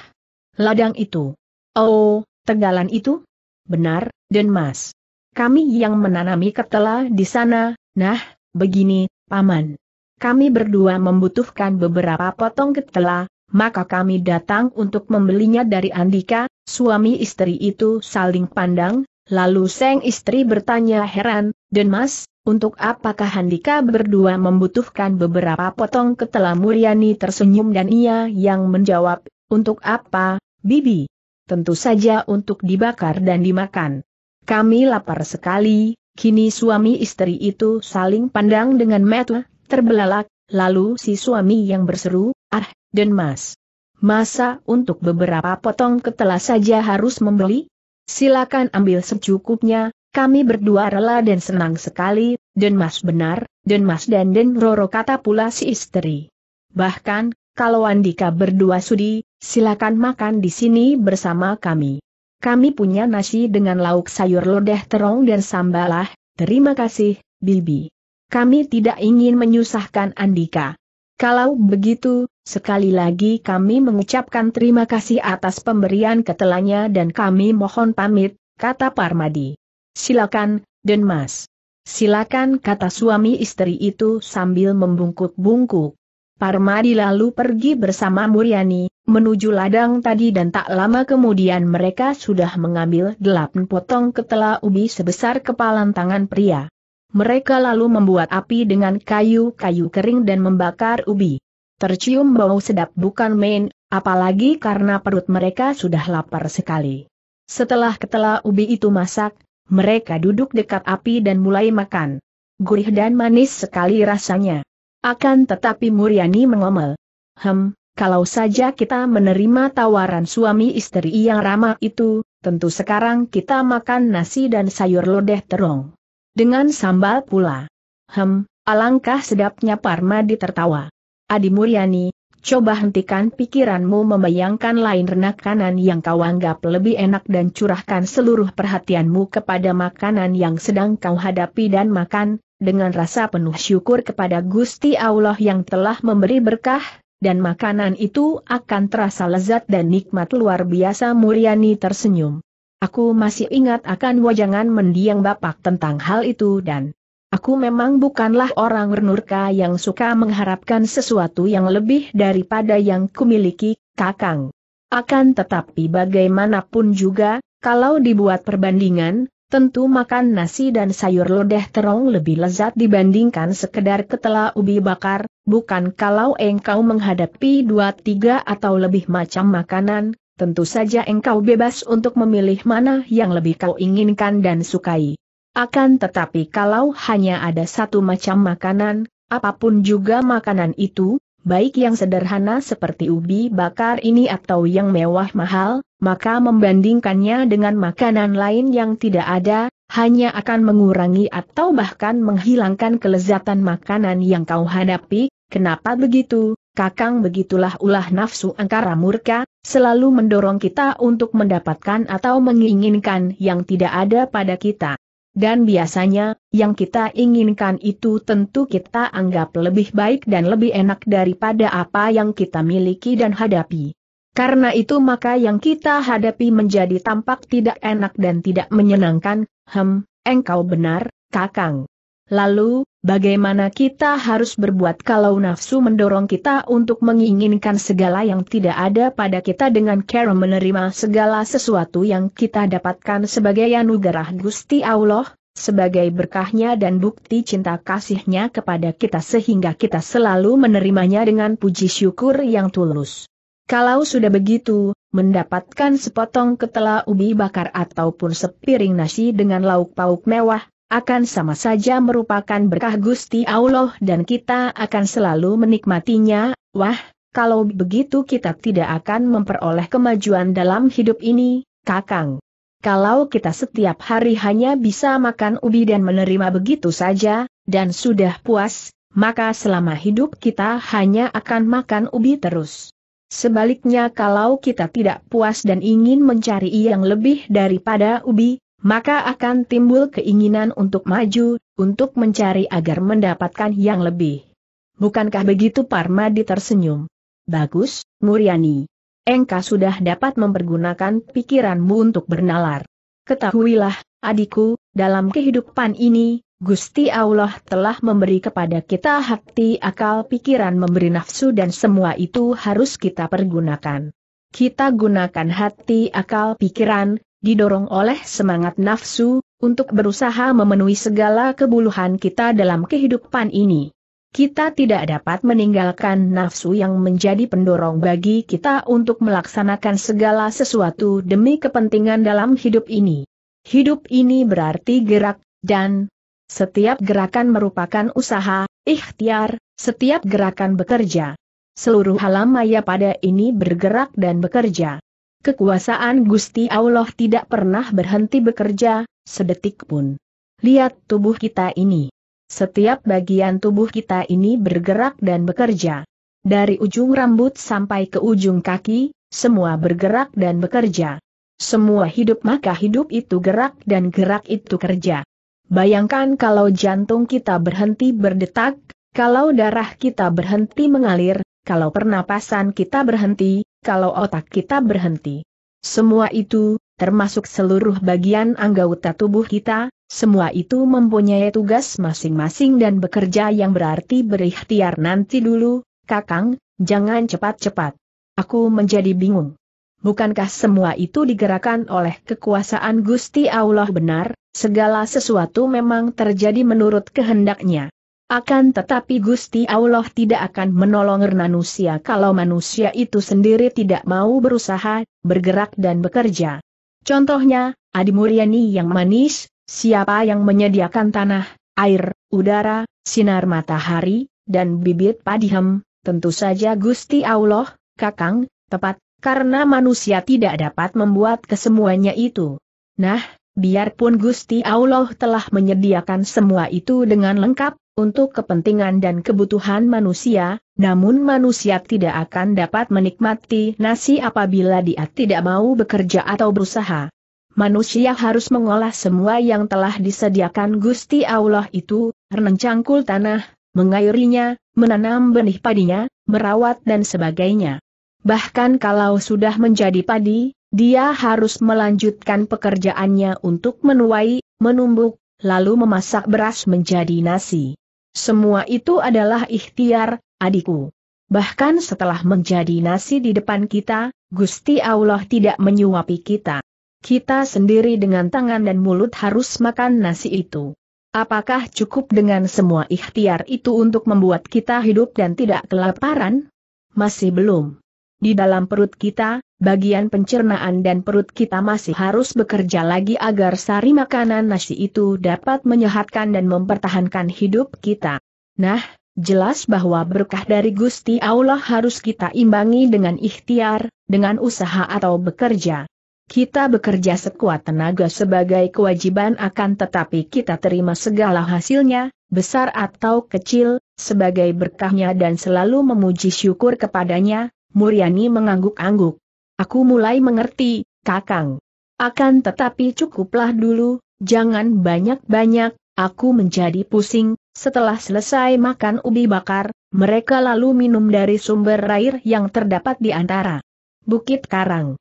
[SPEAKER 1] ladang itu. Oh, tegalan itu? Benar, Denmas. Kami yang menanami ketela di sana, nah, begini, Paman. Kami berdua membutuhkan beberapa potong ketela, maka kami datang untuk membelinya dari Andika, suami istri itu saling pandang, lalu sang istri bertanya heran, dan mas, untuk apakah Handika berdua membutuhkan beberapa potong ketela Muryani tersenyum dan ia yang menjawab, untuk apa, Bibi? Tentu saja untuk dibakar dan dimakan. Kami lapar sekali, kini suami istri itu saling pandang dengan mata, terbelalak, lalu si suami yang berseru, ah, dan mas. Masa untuk beberapa potong ketela saja harus membeli? Silakan ambil secukupnya, kami berdua rela dan senang sekali, dan mas benar, dan mas dan dan roro kata pula si istri. Bahkan, kalau Andika berdua sudi, silakan makan di sini bersama kami kami punya nasi dengan lauk sayur lodeh terong dan sambalah, terima kasih, Bibi. Kami tidak ingin menyusahkan Andika. Kalau begitu, sekali lagi kami mengucapkan terima kasih atas pemberian ketelanya dan kami mohon pamit, kata Parmadi. Silakan, Denmas. Silakan kata suami istri itu sambil membungkuk-bungkuk. Parmadi lalu pergi bersama Muryani, menuju ladang tadi dan tak lama kemudian mereka sudah mengambil delapan potong ketela ubi sebesar kepalan tangan pria. Mereka lalu membuat api dengan kayu-kayu kering dan membakar ubi. Tercium bau sedap bukan main, apalagi karena perut mereka sudah lapar sekali. Setelah ketela ubi itu masak, mereka duduk dekat api dan mulai makan. Gurih dan manis sekali rasanya. Akan tetapi Muriani mengomel. Hem, kalau saja kita menerima tawaran suami istri yang ramah itu, tentu sekarang kita makan nasi dan sayur lodeh terong. Dengan sambal pula. Hem, alangkah sedapnya Parmadi tertawa. Adi Muryani, coba hentikan pikiranmu membayangkan lain renak kanan yang kau anggap lebih enak dan curahkan seluruh perhatianmu kepada makanan yang sedang kau hadapi dan makan, dengan rasa penuh syukur kepada Gusti Allah yang telah memberi berkah, dan makanan itu akan terasa lezat dan nikmat luar biasa Muriani tersenyum. Aku masih ingat akan wajangan mendiang bapak tentang hal itu dan Aku memang bukanlah orang renurka yang suka mengharapkan sesuatu yang lebih daripada yang kumiliki, Kakang. Akan tetapi bagaimanapun juga, kalau dibuat perbandingan, tentu makan nasi dan sayur lodeh terong lebih lezat dibandingkan sekedar ketela ubi bakar, bukan kalau engkau menghadapi dua tiga atau lebih macam makanan, tentu saja engkau bebas untuk memilih mana yang lebih kau inginkan dan sukai. Akan tetapi kalau hanya ada satu macam makanan, apapun juga makanan itu, baik yang sederhana seperti ubi bakar ini atau yang mewah mahal, maka membandingkannya dengan makanan lain yang tidak ada, hanya akan mengurangi atau bahkan menghilangkan kelezatan makanan yang kau hadapi, kenapa begitu? Kakang begitulah ulah nafsu angkara murka, selalu mendorong kita untuk mendapatkan atau menginginkan yang tidak ada pada kita. Dan biasanya, yang kita inginkan itu tentu kita anggap lebih baik dan lebih enak daripada apa yang kita miliki dan hadapi. Karena itu maka yang kita hadapi menjadi tampak tidak enak dan tidak menyenangkan, hem, engkau benar, kakang. Lalu, bagaimana kita harus berbuat kalau nafsu mendorong kita untuk menginginkan segala yang tidak ada pada kita dengan cara menerima segala sesuatu yang kita dapatkan sebagai anugerah Gusti Allah, sebagai berkahnya dan bukti cinta kasihnya kepada kita sehingga kita selalu menerimanya dengan puji syukur yang tulus. Kalau sudah begitu, mendapatkan sepotong ketela ubi bakar ataupun sepiring nasi dengan lauk pauk mewah, akan sama saja merupakan berkah Gusti Allah dan kita akan selalu menikmatinya, wah, kalau begitu kita tidak akan memperoleh kemajuan dalam hidup ini, kakang. Kalau kita setiap hari hanya bisa makan ubi dan menerima begitu saja, dan sudah puas, maka selama hidup kita hanya akan makan ubi terus. Sebaliknya kalau kita tidak puas dan ingin mencari yang lebih daripada ubi, maka akan timbul keinginan untuk maju, untuk mencari agar mendapatkan yang lebih. Bukankah begitu Parmadi tersenyum? Bagus, Muriani. Engkau sudah dapat mempergunakan pikiranmu untuk bernalar. Ketahuilah, adikku, dalam kehidupan ini, Gusti Allah telah memberi kepada kita hati akal pikiran memberi nafsu dan semua itu harus kita pergunakan. Kita gunakan hati akal pikiran, didorong oleh semangat nafsu, untuk berusaha memenuhi segala kebuluhan kita dalam kehidupan ini. Kita tidak dapat meninggalkan nafsu yang menjadi pendorong bagi kita untuk melaksanakan segala sesuatu demi kepentingan dalam hidup ini. Hidup ini berarti gerak, dan setiap gerakan merupakan usaha, ikhtiar, setiap gerakan bekerja. Seluruh alam maya pada ini bergerak dan bekerja. Kekuasaan Gusti Allah tidak pernah berhenti bekerja, sedetik pun. Lihat tubuh kita ini. Setiap bagian tubuh kita ini bergerak dan bekerja. Dari ujung rambut sampai ke ujung kaki, semua bergerak dan bekerja. Semua hidup maka hidup itu gerak dan gerak itu kerja. Bayangkan kalau jantung kita berhenti berdetak, kalau darah kita berhenti mengalir, kalau pernapasan kita berhenti, kalau otak kita berhenti. Semua itu, termasuk seluruh bagian anggota tubuh kita, semua itu mempunyai tugas masing-masing dan bekerja yang berarti berikhtiar nanti dulu, Kakang, jangan cepat-cepat. Aku menjadi bingung. Bukankah semua itu digerakkan oleh kekuasaan Gusti Allah benar, segala sesuatu memang terjadi menurut kehendaknya. Akan tetapi Gusti Allah tidak akan menolong manusia kalau manusia itu sendiri tidak mau berusaha, bergerak dan bekerja. Contohnya, Adi Muryani yang manis, siapa yang menyediakan tanah, air, udara, sinar matahari, dan bibit padihem, tentu saja Gusti Allah, Kakang, tepat, karena manusia tidak dapat membuat kesemuanya itu. Nah, biarpun Gusti Allah telah menyediakan semua itu dengan lengkap, untuk kepentingan dan kebutuhan manusia, namun manusia tidak akan dapat menikmati nasi apabila dia tidak mau bekerja atau berusaha. Manusia harus mengolah semua yang telah disediakan Gusti Allah itu, renencangkul tanah, mengairinya, menanam benih padinya, merawat dan sebagainya. Bahkan kalau sudah menjadi padi, dia harus melanjutkan pekerjaannya untuk menuai, menumbuk, lalu memasak beras menjadi nasi. Semua itu adalah ikhtiar, adikku. Bahkan setelah menjadi nasi di depan kita, Gusti Allah tidak menyuapi kita. Kita sendiri dengan tangan dan mulut harus makan nasi itu. Apakah cukup dengan semua ikhtiar itu untuk membuat kita hidup dan tidak kelaparan? Masih belum. Di dalam perut kita, bagian pencernaan dan perut kita masih harus bekerja lagi agar sari makanan nasi itu dapat menyehatkan dan mempertahankan hidup kita. Nah, Jelas bahwa berkah dari Gusti Allah harus kita imbangi dengan ikhtiar, dengan usaha atau bekerja. Kita bekerja sekuat tenaga sebagai kewajiban akan tetapi kita terima segala hasilnya, besar atau kecil, sebagai berkahnya dan selalu memuji syukur kepadanya, Muriani mengangguk-angguk. Aku mulai mengerti, Kakang. Akan tetapi cukuplah dulu, jangan banyak-banyak, aku menjadi pusing, setelah selesai makan ubi bakar, mereka lalu minum dari sumber air yang terdapat di antara Bukit Karang.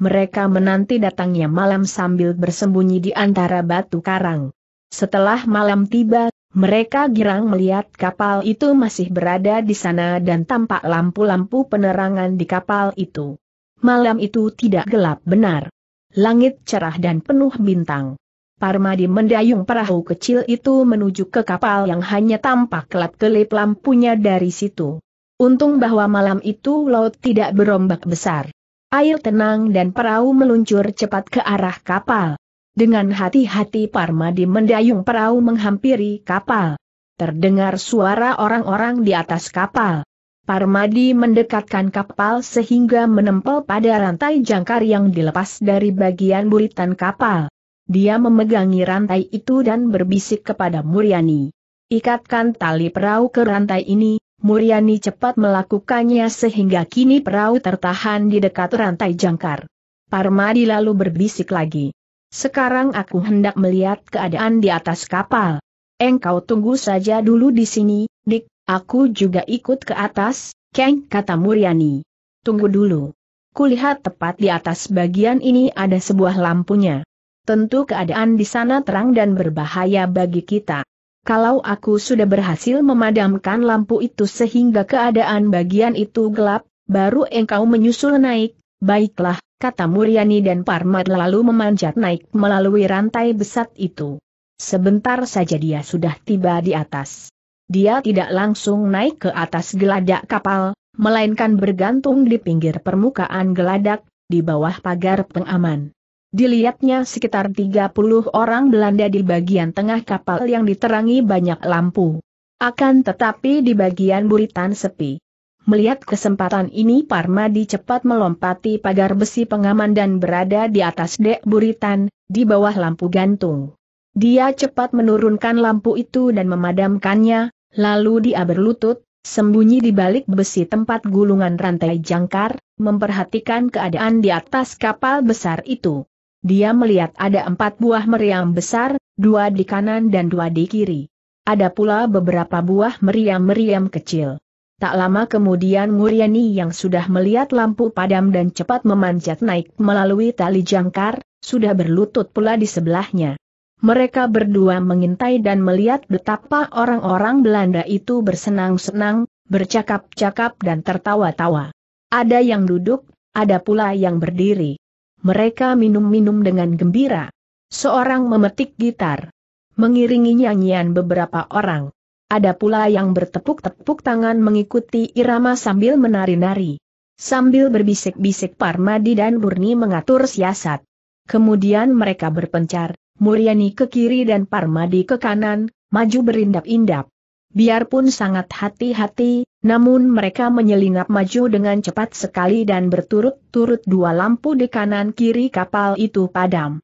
[SPEAKER 1] Mereka menanti datangnya malam sambil bersembunyi di antara batu karang. Setelah malam tiba, mereka girang melihat kapal itu masih berada di sana dan tampak lampu-lampu penerangan di kapal itu. Malam itu tidak gelap benar. Langit cerah dan penuh bintang. Parmadi mendayung perahu kecil itu menuju ke kapal yang hanya tampak kelap-kelip lampunya dari situ. Untung bahwa malam itu laut tidak berombak besar. Air tenang dan perahu meluncur cepat ke arah kapal. Dengan hati-hati Parmadi mendayung perahu menghampiri kapal. Terdengar suara orang-orang di atas kapal. Parmadi mendekatkan kapal sehingga menempel pada rantai jangkar yang dilepas dari bagian buritan kapal. Dia memegangi rantai itu dan berbisik kepada Muriani. Ikatkan tali perahu ke rantai ini, Muriani cepat melakukannya sehingga kini perahu tertahan di dekat rantai jangkar. Parmadi lalu berbisik lagi. Sekarang aku hendak melihat keadaan di atas kapal. Engkau tunggu saja dulu di sini, Dik, aku juga ikut ke atas, Keng, kata Muryani. Tunggu dulu. Kulihat tepat di atas bagian ini ada sebuah lampunya. Tentu keadaan di sana terang dan berbahaya bagi kita. Kalau aku sudah berhasil memadamkan lampu itu sehingga keadaan bagian itu gelap, baru engkau menyusul naik, baiklah, kata Muriani dan Parmat lalu memanjat naik melalui rantai besat itu. Sebentar saja dia sudah tiba di atas. Dia tidak langsung naik ke atas geladak kapal, melainkan bergantung di pinggir permukaan geladak, di bawah pagar pengaman. Dilihatnya sekitar 30 orang Belanda di bagian tengah kapal yang diterangi banyak lampu. Akan tetapi di bagian buritan sepi. Melihat kesempatan ini Parmadi cepat melompati pagar besi pengaman dan berada di atas dek buritan, di bawah lampu gantung. Dia cepat menurunkan lampu itu dan memadamkannya, lalu dia berlutut, sembunyi di balik besi tempat gulungan rantai jangkar, memperhatikan keadaan di atas kapal besar itu. Dia melihat ada empat buah meriam besar, dua di kanan dan dua di kiri. Ada pula beberapa buah meriam-meriam kecil. Tak lama kemudian Muriani yang sudah melihat lampu padam dan cepat memanjat naik melalui tali jangkar, sudah berlutut pula di sebelahnya. Mereka berdua mengintai dan melihat betapa orang-orang Belanda itu bersenang-senang, bercakap-cakap dan tertawa-tawa. Ada yang duduk, ada pula yang berdiri. Mereka minum-minum dengan gembira. Seorang memetik gitar. Mengiringi nyanyian beberapa orang. Ada pula yang bertepuk-tepuk tangan mengikuti irama sambil menari-nari. Sambil berbisik-bisik Parmadi dan Burni mengatur siasat. Kemudian mereka berpencar, Muryani ke kiri dan Parmadi ke kanan, maju berindap-indap. Biarpun sangat hati-hati, namun mereka menyelinap maju dengan cepat sekali dan berturut-turut dua lampu di kanan kiri kapal itu padam.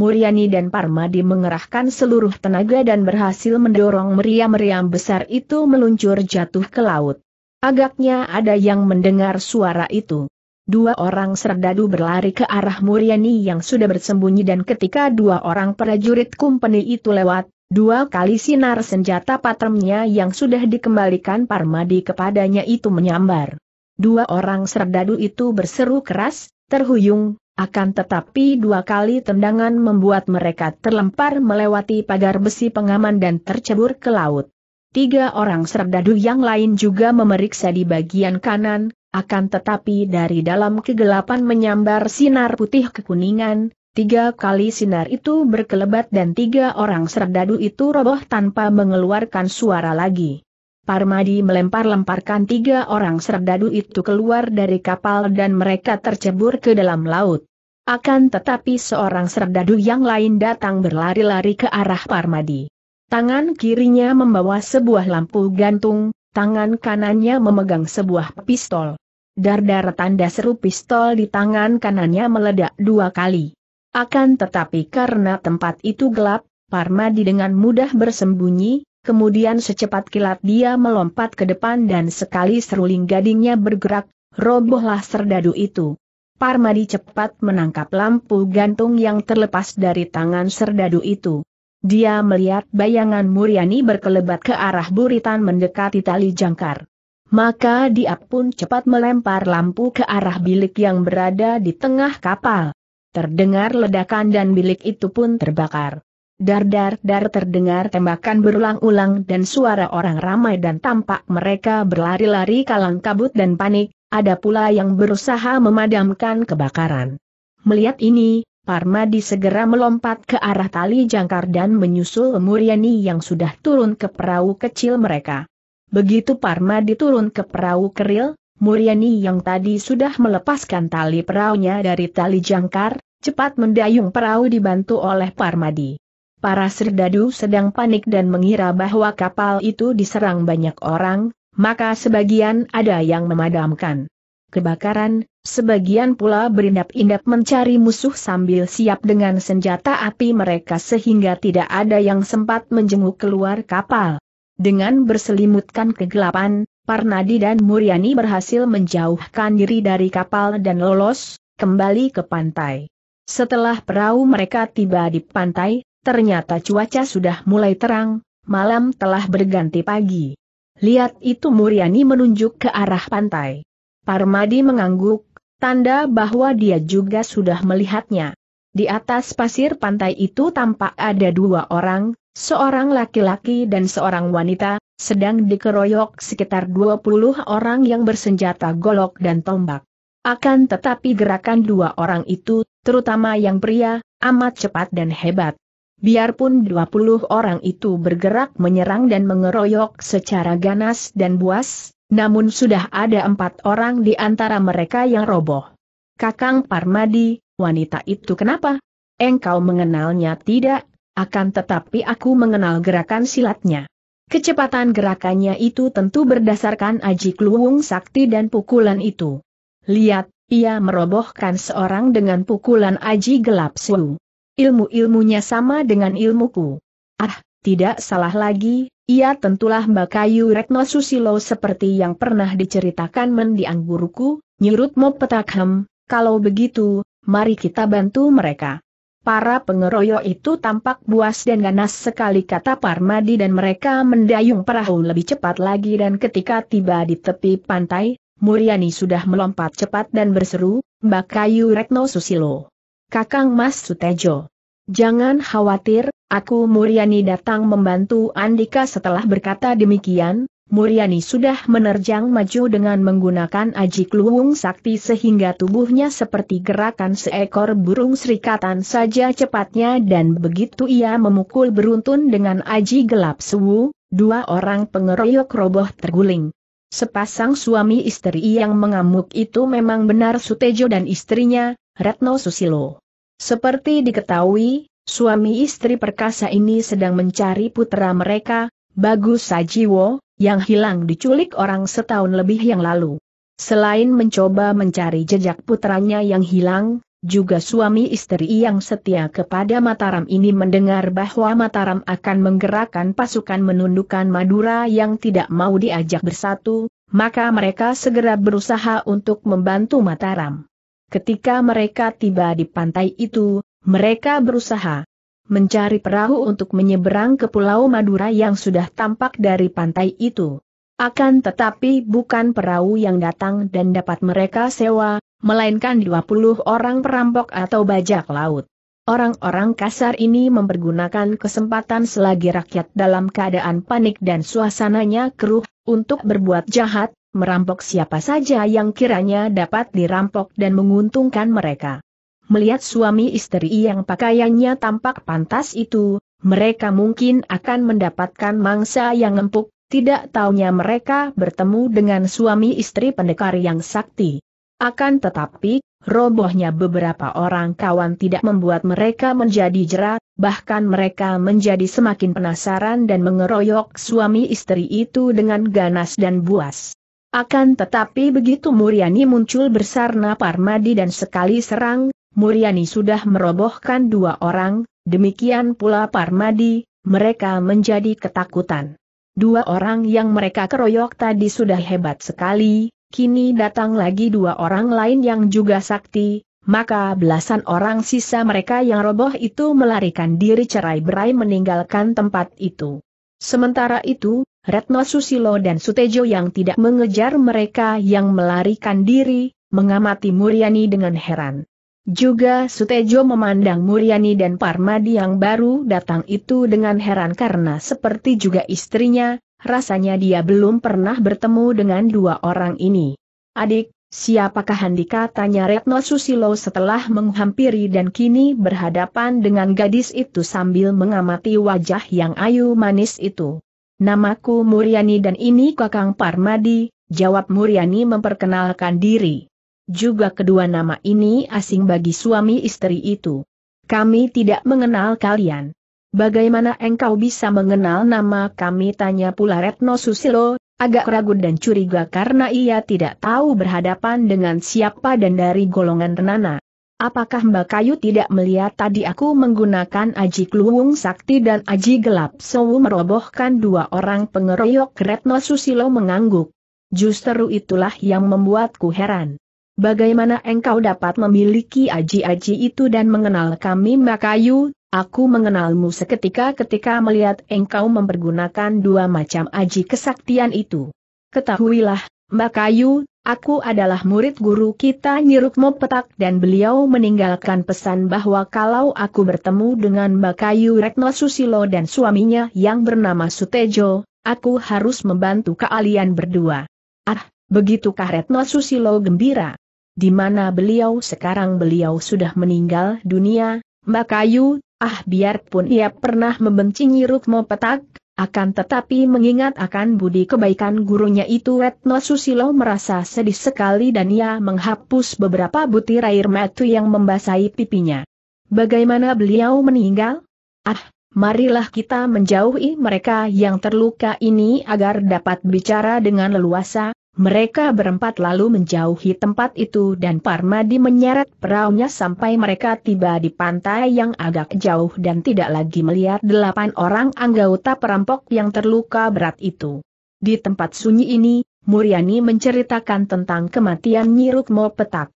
[SPEAKER 1] Muryani dan Parmadi mengerahkan seluruh tenaga dan berhasil mendorong meriam-meriam besar itu meluncur jatuh ke laut. Agaknya ada yang mendengar suara itu. Dua orang serdadu berlari ke arah Muryani yang sudah bersembunyi dan ketika dua orang prajurit kumpeni itu lewat, dua kali sinar senjata patremnya yang sudah dikembalikan Parmadi kepadanya itu menyambar. Dua orang serdadu itu berseru keras, terhuyung, akan tetapi dua kali tendangan membuat mereka terlempar melewati pagar besi pengaman dan tercebur ke laut. Tiga orang serdadu yang lain juga memeriksa di bagian kanan, akan tetapi dari dalam kegelapan menyambar sinar putih kekuningan, tiga kali sinar itu berkelebat dan tiga orang serdadu itu roboh tanpa mengeluarkan suara lagi. Parmadi melempar-lemparkan tiga orang serdadu itu keluar dari kapal dan mereka tercebur ke dalam laut. Akan tetapi seorang serdadu yang lain datang berlari-lari ke arah Parmadi. Tangan kirinya membawa sebuah lampu gantung, tangan kanannya memegang sebuah pistol. Dardar tanda seru pistol di tangan kanannya meledak dua kali. Akan tetapi karena tempat itu gelap, Parmadi dengan mudah bersembunyi, Kemudian secepat kilat dia melompat ke depan dan sekali seruling gadingnya bergerak, robohlah serdadu itu. Parmadi cepat menangkap lampu gantung yang terlepas dari tangan serdadu itu. Dia melihat bayangan Muriani berkelebat ke arah buritan mendekati tali jangkar. Maka dia pun cepat melempar lampu ke arah bilik yang berada di tengah kapal. Terdengar ledakan dan bilik itu pun terbakar. Dar-dar-dar terdengar tembakan berulang-ulang dan suara orang ramai dan tampak mereka berlari-lari kalang kabut dan panik, ada pula yang berusaha memadamkan kebakaran. Melihat ini, Parmadi segera melompat ke arah tali jangkar dan menyusul Muriani yang sudah turun ke perahu kecil mereka. Begitu Parmadi turun ke perahu keril, Muriani yang tadi sudah melepaskan tali perahunya dari tali jangkar, cepat mendayung perahu dibantu oleh Parmadi. Para serdadu sedang panik dan mengira bahwa kapal itu diserang banyak orang, maka sebagian ada yang memadamkan kebakaran, sebagian pula berindap-indap mencari musuh sambil siap dengan senjata api mereka sehingga tidak ada yang sempat menjenguk keluar kapal. Dengan berselimutkan kegelapan, Parnadi dan Muryani berhasil menjauhkan diri dari kapal dan lolos, kembali ke pantai. Setelah perahu mereka tiba di pantai, Ternyata cuaca sudah mulai terang, malam telah berganti pagi. Lihat itu Muriani menunjuk ke arah pantai. Parmadi mengangguk, tanda bahwa dia juga sudah melihatnya. Di atas pasir pantai itu tampak ada dua orang, seorang laki-laki dan seorang wanita, sedang dikeroyok sekitar 20 orang yang bersenjata golok dan tombak. Akan tetapi gerakan dua orang itu, terutama yang pria, amat cepat dan hebat. Biarpun 20 orang itu bergerak menyerang dan mengeroyok secara ganas dan buas, namun sudah ada empat orang di antara mereka yang roboh. Kakang Parmadi, wanita itu kenapa? Engkau mengenalnya tidak, akan tetapi aku mengenal gerakan silatnya. Kecepatan gerakannya itu tentu berdasarkan aji kluwung sakti dan pukulan itu. Lihat, ia merobohkan seorang dengan pukulan aji gelap suhu. Ilmu-ilmunya sama dengan ilmuku. Ah, tidak salah lagi, ia tentulah Mbak Kayu Retno Susilo seperti yang pernah diceritakan mendiang guruku, nyurut mau Petakham, kalau begitu, mari kita bantu mereka. Para pengeroyok itu tampak buas dan ganas sekali kata Parmadi dan mereka mendayung perahu lebih cepat lagi dan ketika tiba di tepi pantai, Muriani sudah melompat cepat dan berseru, Mbak Kayu Retno Susilo. Kakang Mas Sutejo. Jangan khawatir, aku Muriani datang membantu Andika setelah berkata demikian, Muriani sudah menerjang maju dengan menggunakan aji kluwung sakti sehingga tubuhnya seperti gerakan seekor burung serikatan saja cepatnya dan begitu ia memukul beruntun dengan aji gelap suwu, dua orang pengeroyok roboh terguling. Sepasang suami istri yang mengamuk itu memang benar Sutejo dan istrinya, Retno Susilo. Seperti diketahui, suami istri perkasa ini sedang mencari putra mereka, Bagus Sajiwo, yang hilang diculik orang setahun lebih yang lalu. Selain mencoba mencari jejak putranya yang hilang, juga suami istri yang setia kepada Mataram ini mendengar bahwa Mataram akan menggerakkan pasukan menundukkan Madura yang tidak mau diajak bersatu, maka mereka segera berusaha untuk membantu Mataram. Ketika mereka tiba di pantai itu, mereka berusaha mencari perahu untuk menyeberang ke Pulau Madura yang sudah tampak dari pantai itu. Akan tetapi bukan perahu yang datang dan dapat mereka sewa, melainkan 20 orang perampok atau bajak laut. Orang-orang kasar ini mempergunakan kesempatan selagi rakyat dalam keadaan panik dan suasananya keruh, untuk berbuat jahat, merampok siapa saja yang kiranya dapat dirampok dan menguntungkan mereka. Melihat suami istri yang pakaiannya tampak pantas itu, mereka mungkin akan mendapatkan mangsa yang empuk, tidak taunya mereka bertemu dengan suami istri pendekar yang sakti. Akan tetapi, robohnya beberapa orang kawan tidak membuat mereka menjadi jerat, bahkan mereka menjadi semakin penasaran dan mengeroyok suami istri itu dengan ganas dan buas. Akan tetapi begitu Muriani muncul bersarna Parmadi dan sekali serang, Muriani sudah merobohkan dua orang, demikian pula Parmadi, mereka menjadi ketakutan. Dua orang yang mereka keroyok tadi sudah hebat sekali, kini datang lagi dua orang lain yang juga sakti, maka belasan orang sisa mereka yang roboh itu melarikan diri cerai-berai meninggalkan tempat itu. Sementara itu, Retno Susilo dan Sutejo yang tidak mengejar mereka yang melarikan diri, mengamati Muriani dengan heran. Juga Sutejo memandang Muriani dan Parmadi yang baru datang itu dengan heran karena seperti juga istrinya, rasanya dia belum pernah bertemu dengan dua orang ini. Adik, siapakah Handika? Tanya Retno Susilo setelah menghampiri dan kini berhadapan dengan gadis itu sambil mengamati wajah yang ayu manis itu. Namaku Muriani dan ini Kakang Parmadi, jawab Muriani memperkenalkan diri. Juga kedua nama ini asing bagi suami istri itu. Kami tidak mengenal kalian. Bagaimana engkau bisa mengenal nama kami tanya pula Retno Susilo, agak ragu dan curiga karena ia tidak tahu berhadapan dengan siapa dan dari golongan Renana. Apakah Mbak Kayu tidak melihat tadi aku menggunakan aji kluwung sakti dan aji gelap sowu merobohkan dua orang pengeroyok Retno Susilo mengangguk. Justru itulah yang membuatku heran. Bagaimana engkau dapat memiliki aji-aji itu dan mengenal kami Mbak Kayu? Aku mengenalmu seketika ketika melihat engkau mempergunakan dua macam aji kesaktian itu. Ketahuilah, Mbak Kayu, Aku adalah murid guru kita Nyirukmo Petak dan beliau meninggalkan pesan bahwa kalau aku bertemu dengan Bakayu Retno Susilo dan suaminya yang bernama Sutejo, aku harus membantu kalian berdua. Ah, begitukah Retno Susilo gembira? Di mana beliau sekarang beliau sudah meninggal dunia, Kayu, ah biarpun ia pernah membenci Nyirukmo Petak, akan tetapi mengingat akan budi kebaikan gurunya itu Retno Susilo merasa sedih sekali dan ia menghapus beberapa butir air mata yang membasahi pipinya. Bagaimana beliau meninggal? Ah, marilah kita menjauhi mereka yang terluka ini agar dapat bicara dengan leluasa, mereka berempat lalu menjauhi tempat itu dan Parmadi menyeret peraunya sampai mereka tiba di pantai yang agak jauh dan tidak lagi melihat delapan orang anggota perampok yang terluka berat itu. Di tempat sunyi ini, Muryani menceritakan tentang kematian Nyi Mopetak. Petak.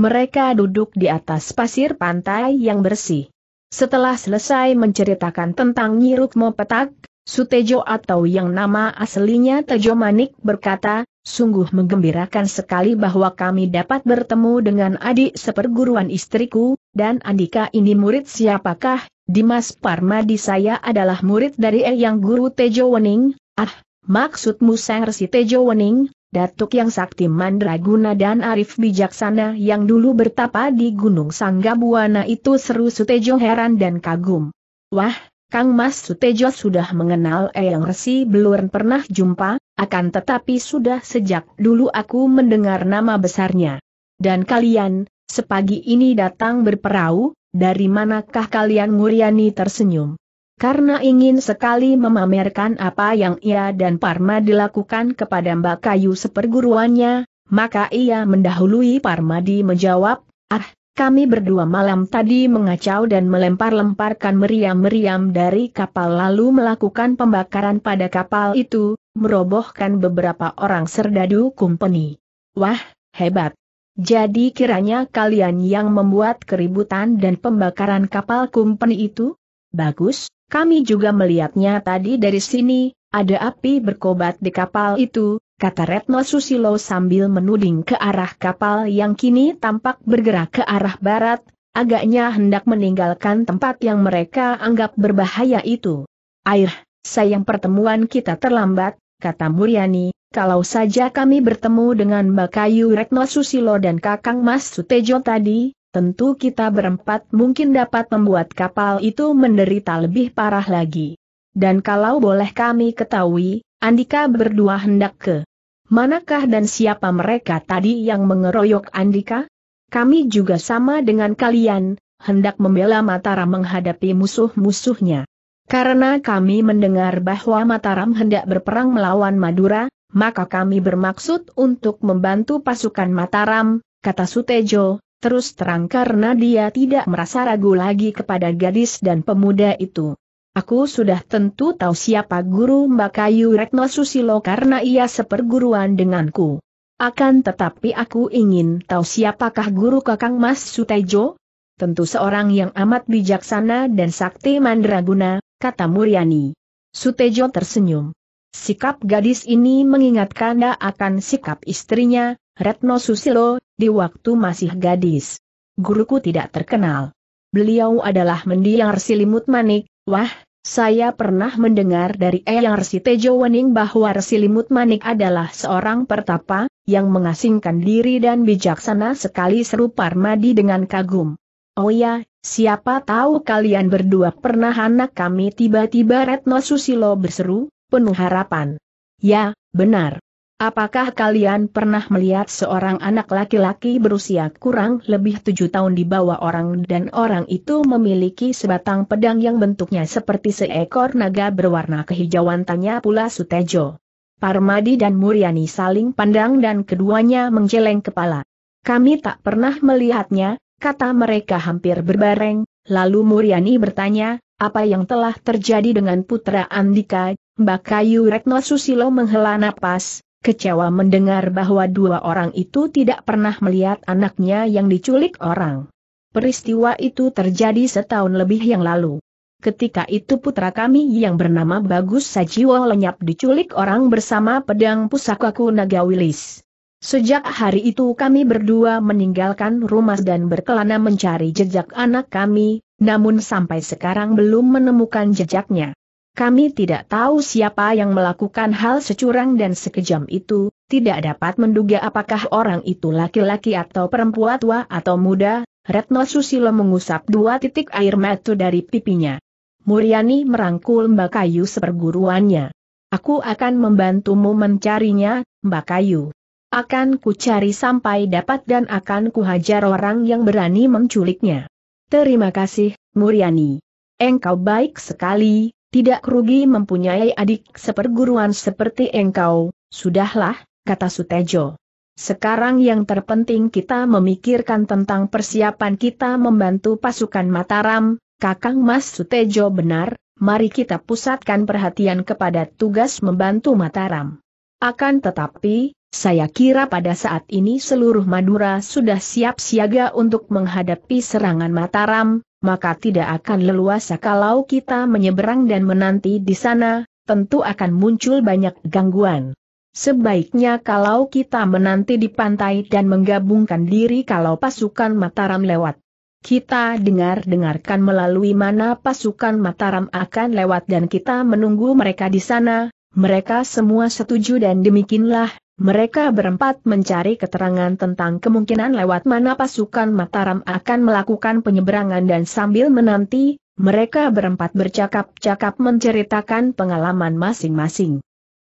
[SPEAKER 1] Mereka duduk di atas pasir pantai yang bersih. Setelah selesai menceritakan tentang Nyi Mopetak, Petak, Sutejo atau yang nama aslinya Tejo Manik berkata, Sungguh menggembirakan sekali bahwa kami dapat bertemu dengan adik seperguruan istriku, dan Andika ini murid siapakah, Dimas Parmadi saya adalah murid dari Eyang Guru Tejo Wening, ah, maksudmu Sang Resi Tejo Wening, Datuk yang sakti mandraguna dan arif bijaksana yang dulu bertapa di Gunung Sanggabuana itu seru Sutejo heran dan kagum. Wah, Kang Mas Sutejo sudah mengenal Eyang Resi belum pernah jumpa, akan tetapi sudah sejak dulu aku mendengar nama besarnya. Dan kalian, sepagi ini datang berperahu, dari manakah kalian Muriani tersenyum? Karena ingin sekali memamerkan apa yang ia dan Parma dilakukan kepada Mbak Kayu seperguruannya, maka ia mendahului Parmadi menjawab, ah, kami berdua malam tadi mengacau dan melempar-lemparkan meriam-meriam dari kapal lalu melakukan pembakaran pada kapal itu, merobohkan beberapa orang serdadu kumpeni. Wah, hebat. Jadi kiranya kalian yang membuat keributan dan pembakaran kapal kumpeni itu? Bagus, kami juga melihatnya tadi dari sini, ada api berkobat di kapal itu, kata Retno Susilo sambil menuding ke arah kapal yang kini tampak bergerak ke arah barat, agaknya hendak meninggalkan tempat yang mereka anggap berbahaya itu. Air, sayang pertemuan kita terlambat, kata Muryani, kalau saja kami bertemu dengan Bakayu Retno Susilo dan Kakang Mas Sutejo tadi, tentu kita berempat mungkin dapat membuat kapal itu menderita lebih parah lagi. Dan kalau boleh kami ketahui, Andika berdua hendak ke Manakah dan siapa mereka tadi yang mengeroyok Andika? Kami juga sama dengan kalian, hendak membela Mataram menghadapi musuh-musuhnya. Karena kami mendengar bahwa Mataram hendak berperang melawan Madura, maka kami bermaksud untuk membantu pasukan Mataram, kata Sutejo, terus terang karena dia tidak merasa ragu lagi kepada gadis dan pemuda itu. Aku sudah tentu tahu siapa guru Mbak Kayu Retno Susilo karena ia seperguruan denganku. Akan tetapi aku ingin tahu siapakah guru kakang Mas Sutejo? Tentu seorang yang amat bijaksana dan sakti mandraguna, kata Muryani. Sutejo tersenyum. Sikap gadis ini mengingatkan akan sikap istrinya, Retno Susilo, di waktu masih gadis. Guruku tidak terkenal. Beliau adalah mendiang silimut manik, Wah, saya pernah mendengar dari Eyang Resi Tejo Wening bahwa Resi Limut Manik adalah seorang pertapa, yang mengasingkan diri dan bijaksana sekali seru Parmadi dengan kagum. Oh ya, siapa tahu kalian berdua pernah anak kami tiba-tiba Retno Susilo berseru, penuh harapan. Ya, benar. Apakah kalian pernah melihat seorang anak laki-laki berusia kurang lebih tujuh tahun di bawah orang dan orang itu memiliki sebatang pedang yang bentuknya seperti seekor naga berwarna kehijauan tanya pula Sutejo. Parmadi dan Muriani saling pandang dan keduanya menjeleng kepala. Kami tak pernah melihatnya, kata mereka hampir berbareng, lalu Muriani bertanya, apa yang telah terjadi dengan putra Andika, Mbak Kayu Retno Susilo menghela napas, kecewa mendengar bahwa dua orang itu tidak pernah melihat anaknya yang diculik orang. Peristiwa itu terjadi setahun lebih yang lalu. Ketika itu putra kami yang bernama Bagus Sajiwo lenyap diculik orang bersama pedang pusakaku Wilis. Sejak hari itu kami berdua meninggalkan rumah dan berkelana mencari jejak anak kami, namun sampai sekarang belum menemukan jejaknya. Kami tidak tahu siapa yang melakukan hal securang dan sekejam itu, tidak dapat menduga apakah orang itu laki-laki atau perempuan tua atau muda, Retno Susilo mengusap dua titik air mata dari pipinya. Muriani merangkul Mbak Kayu seperguruannya. Aku akan membantumu mencarinya, Mbak Kayu. Akan ku cari sampai dapat dan akan ku hajar orang yang berani menculiknya. Terima kasih, Muriani. Engkau baik sekali, tidak rugi mempunyai adik seperguruan seperti engkau, sudahlah, kata Sutejo. Sekarang yang terpenting kita memikirkan tentang persiapan kita membantu pasukan Mataram, Kakang Mas Sutejo benar, mari kita pusatkan perhatian kepada tugas membantu Mataram. Akan tetapi, saya kira pada saat ini seluruh Madura sudah siap siaga untuk menghadapi serangan Mataram, maka tidak akan leluasa kalau kita menyeberang dan menanti di sana, tentu akan muncul banyak gangguan. Sebaiknya kalau kita menanti di pantai dan menggabungkan diri kalau pasukan Mataram lewat. Kita dengar-dengarkan melalui mana pasukan Mataram akan lewat dan kita menunggu mereka di sana, mereka semua setuju dan demikianlah, mereka berempat mencari keterangan tentang kemungkinan lewat mana pasukan Mataram akan melakukan penyeberangan dan sambil menanti, mereka berempat bercakap-cakap menceritakan pengalaman masing-masing.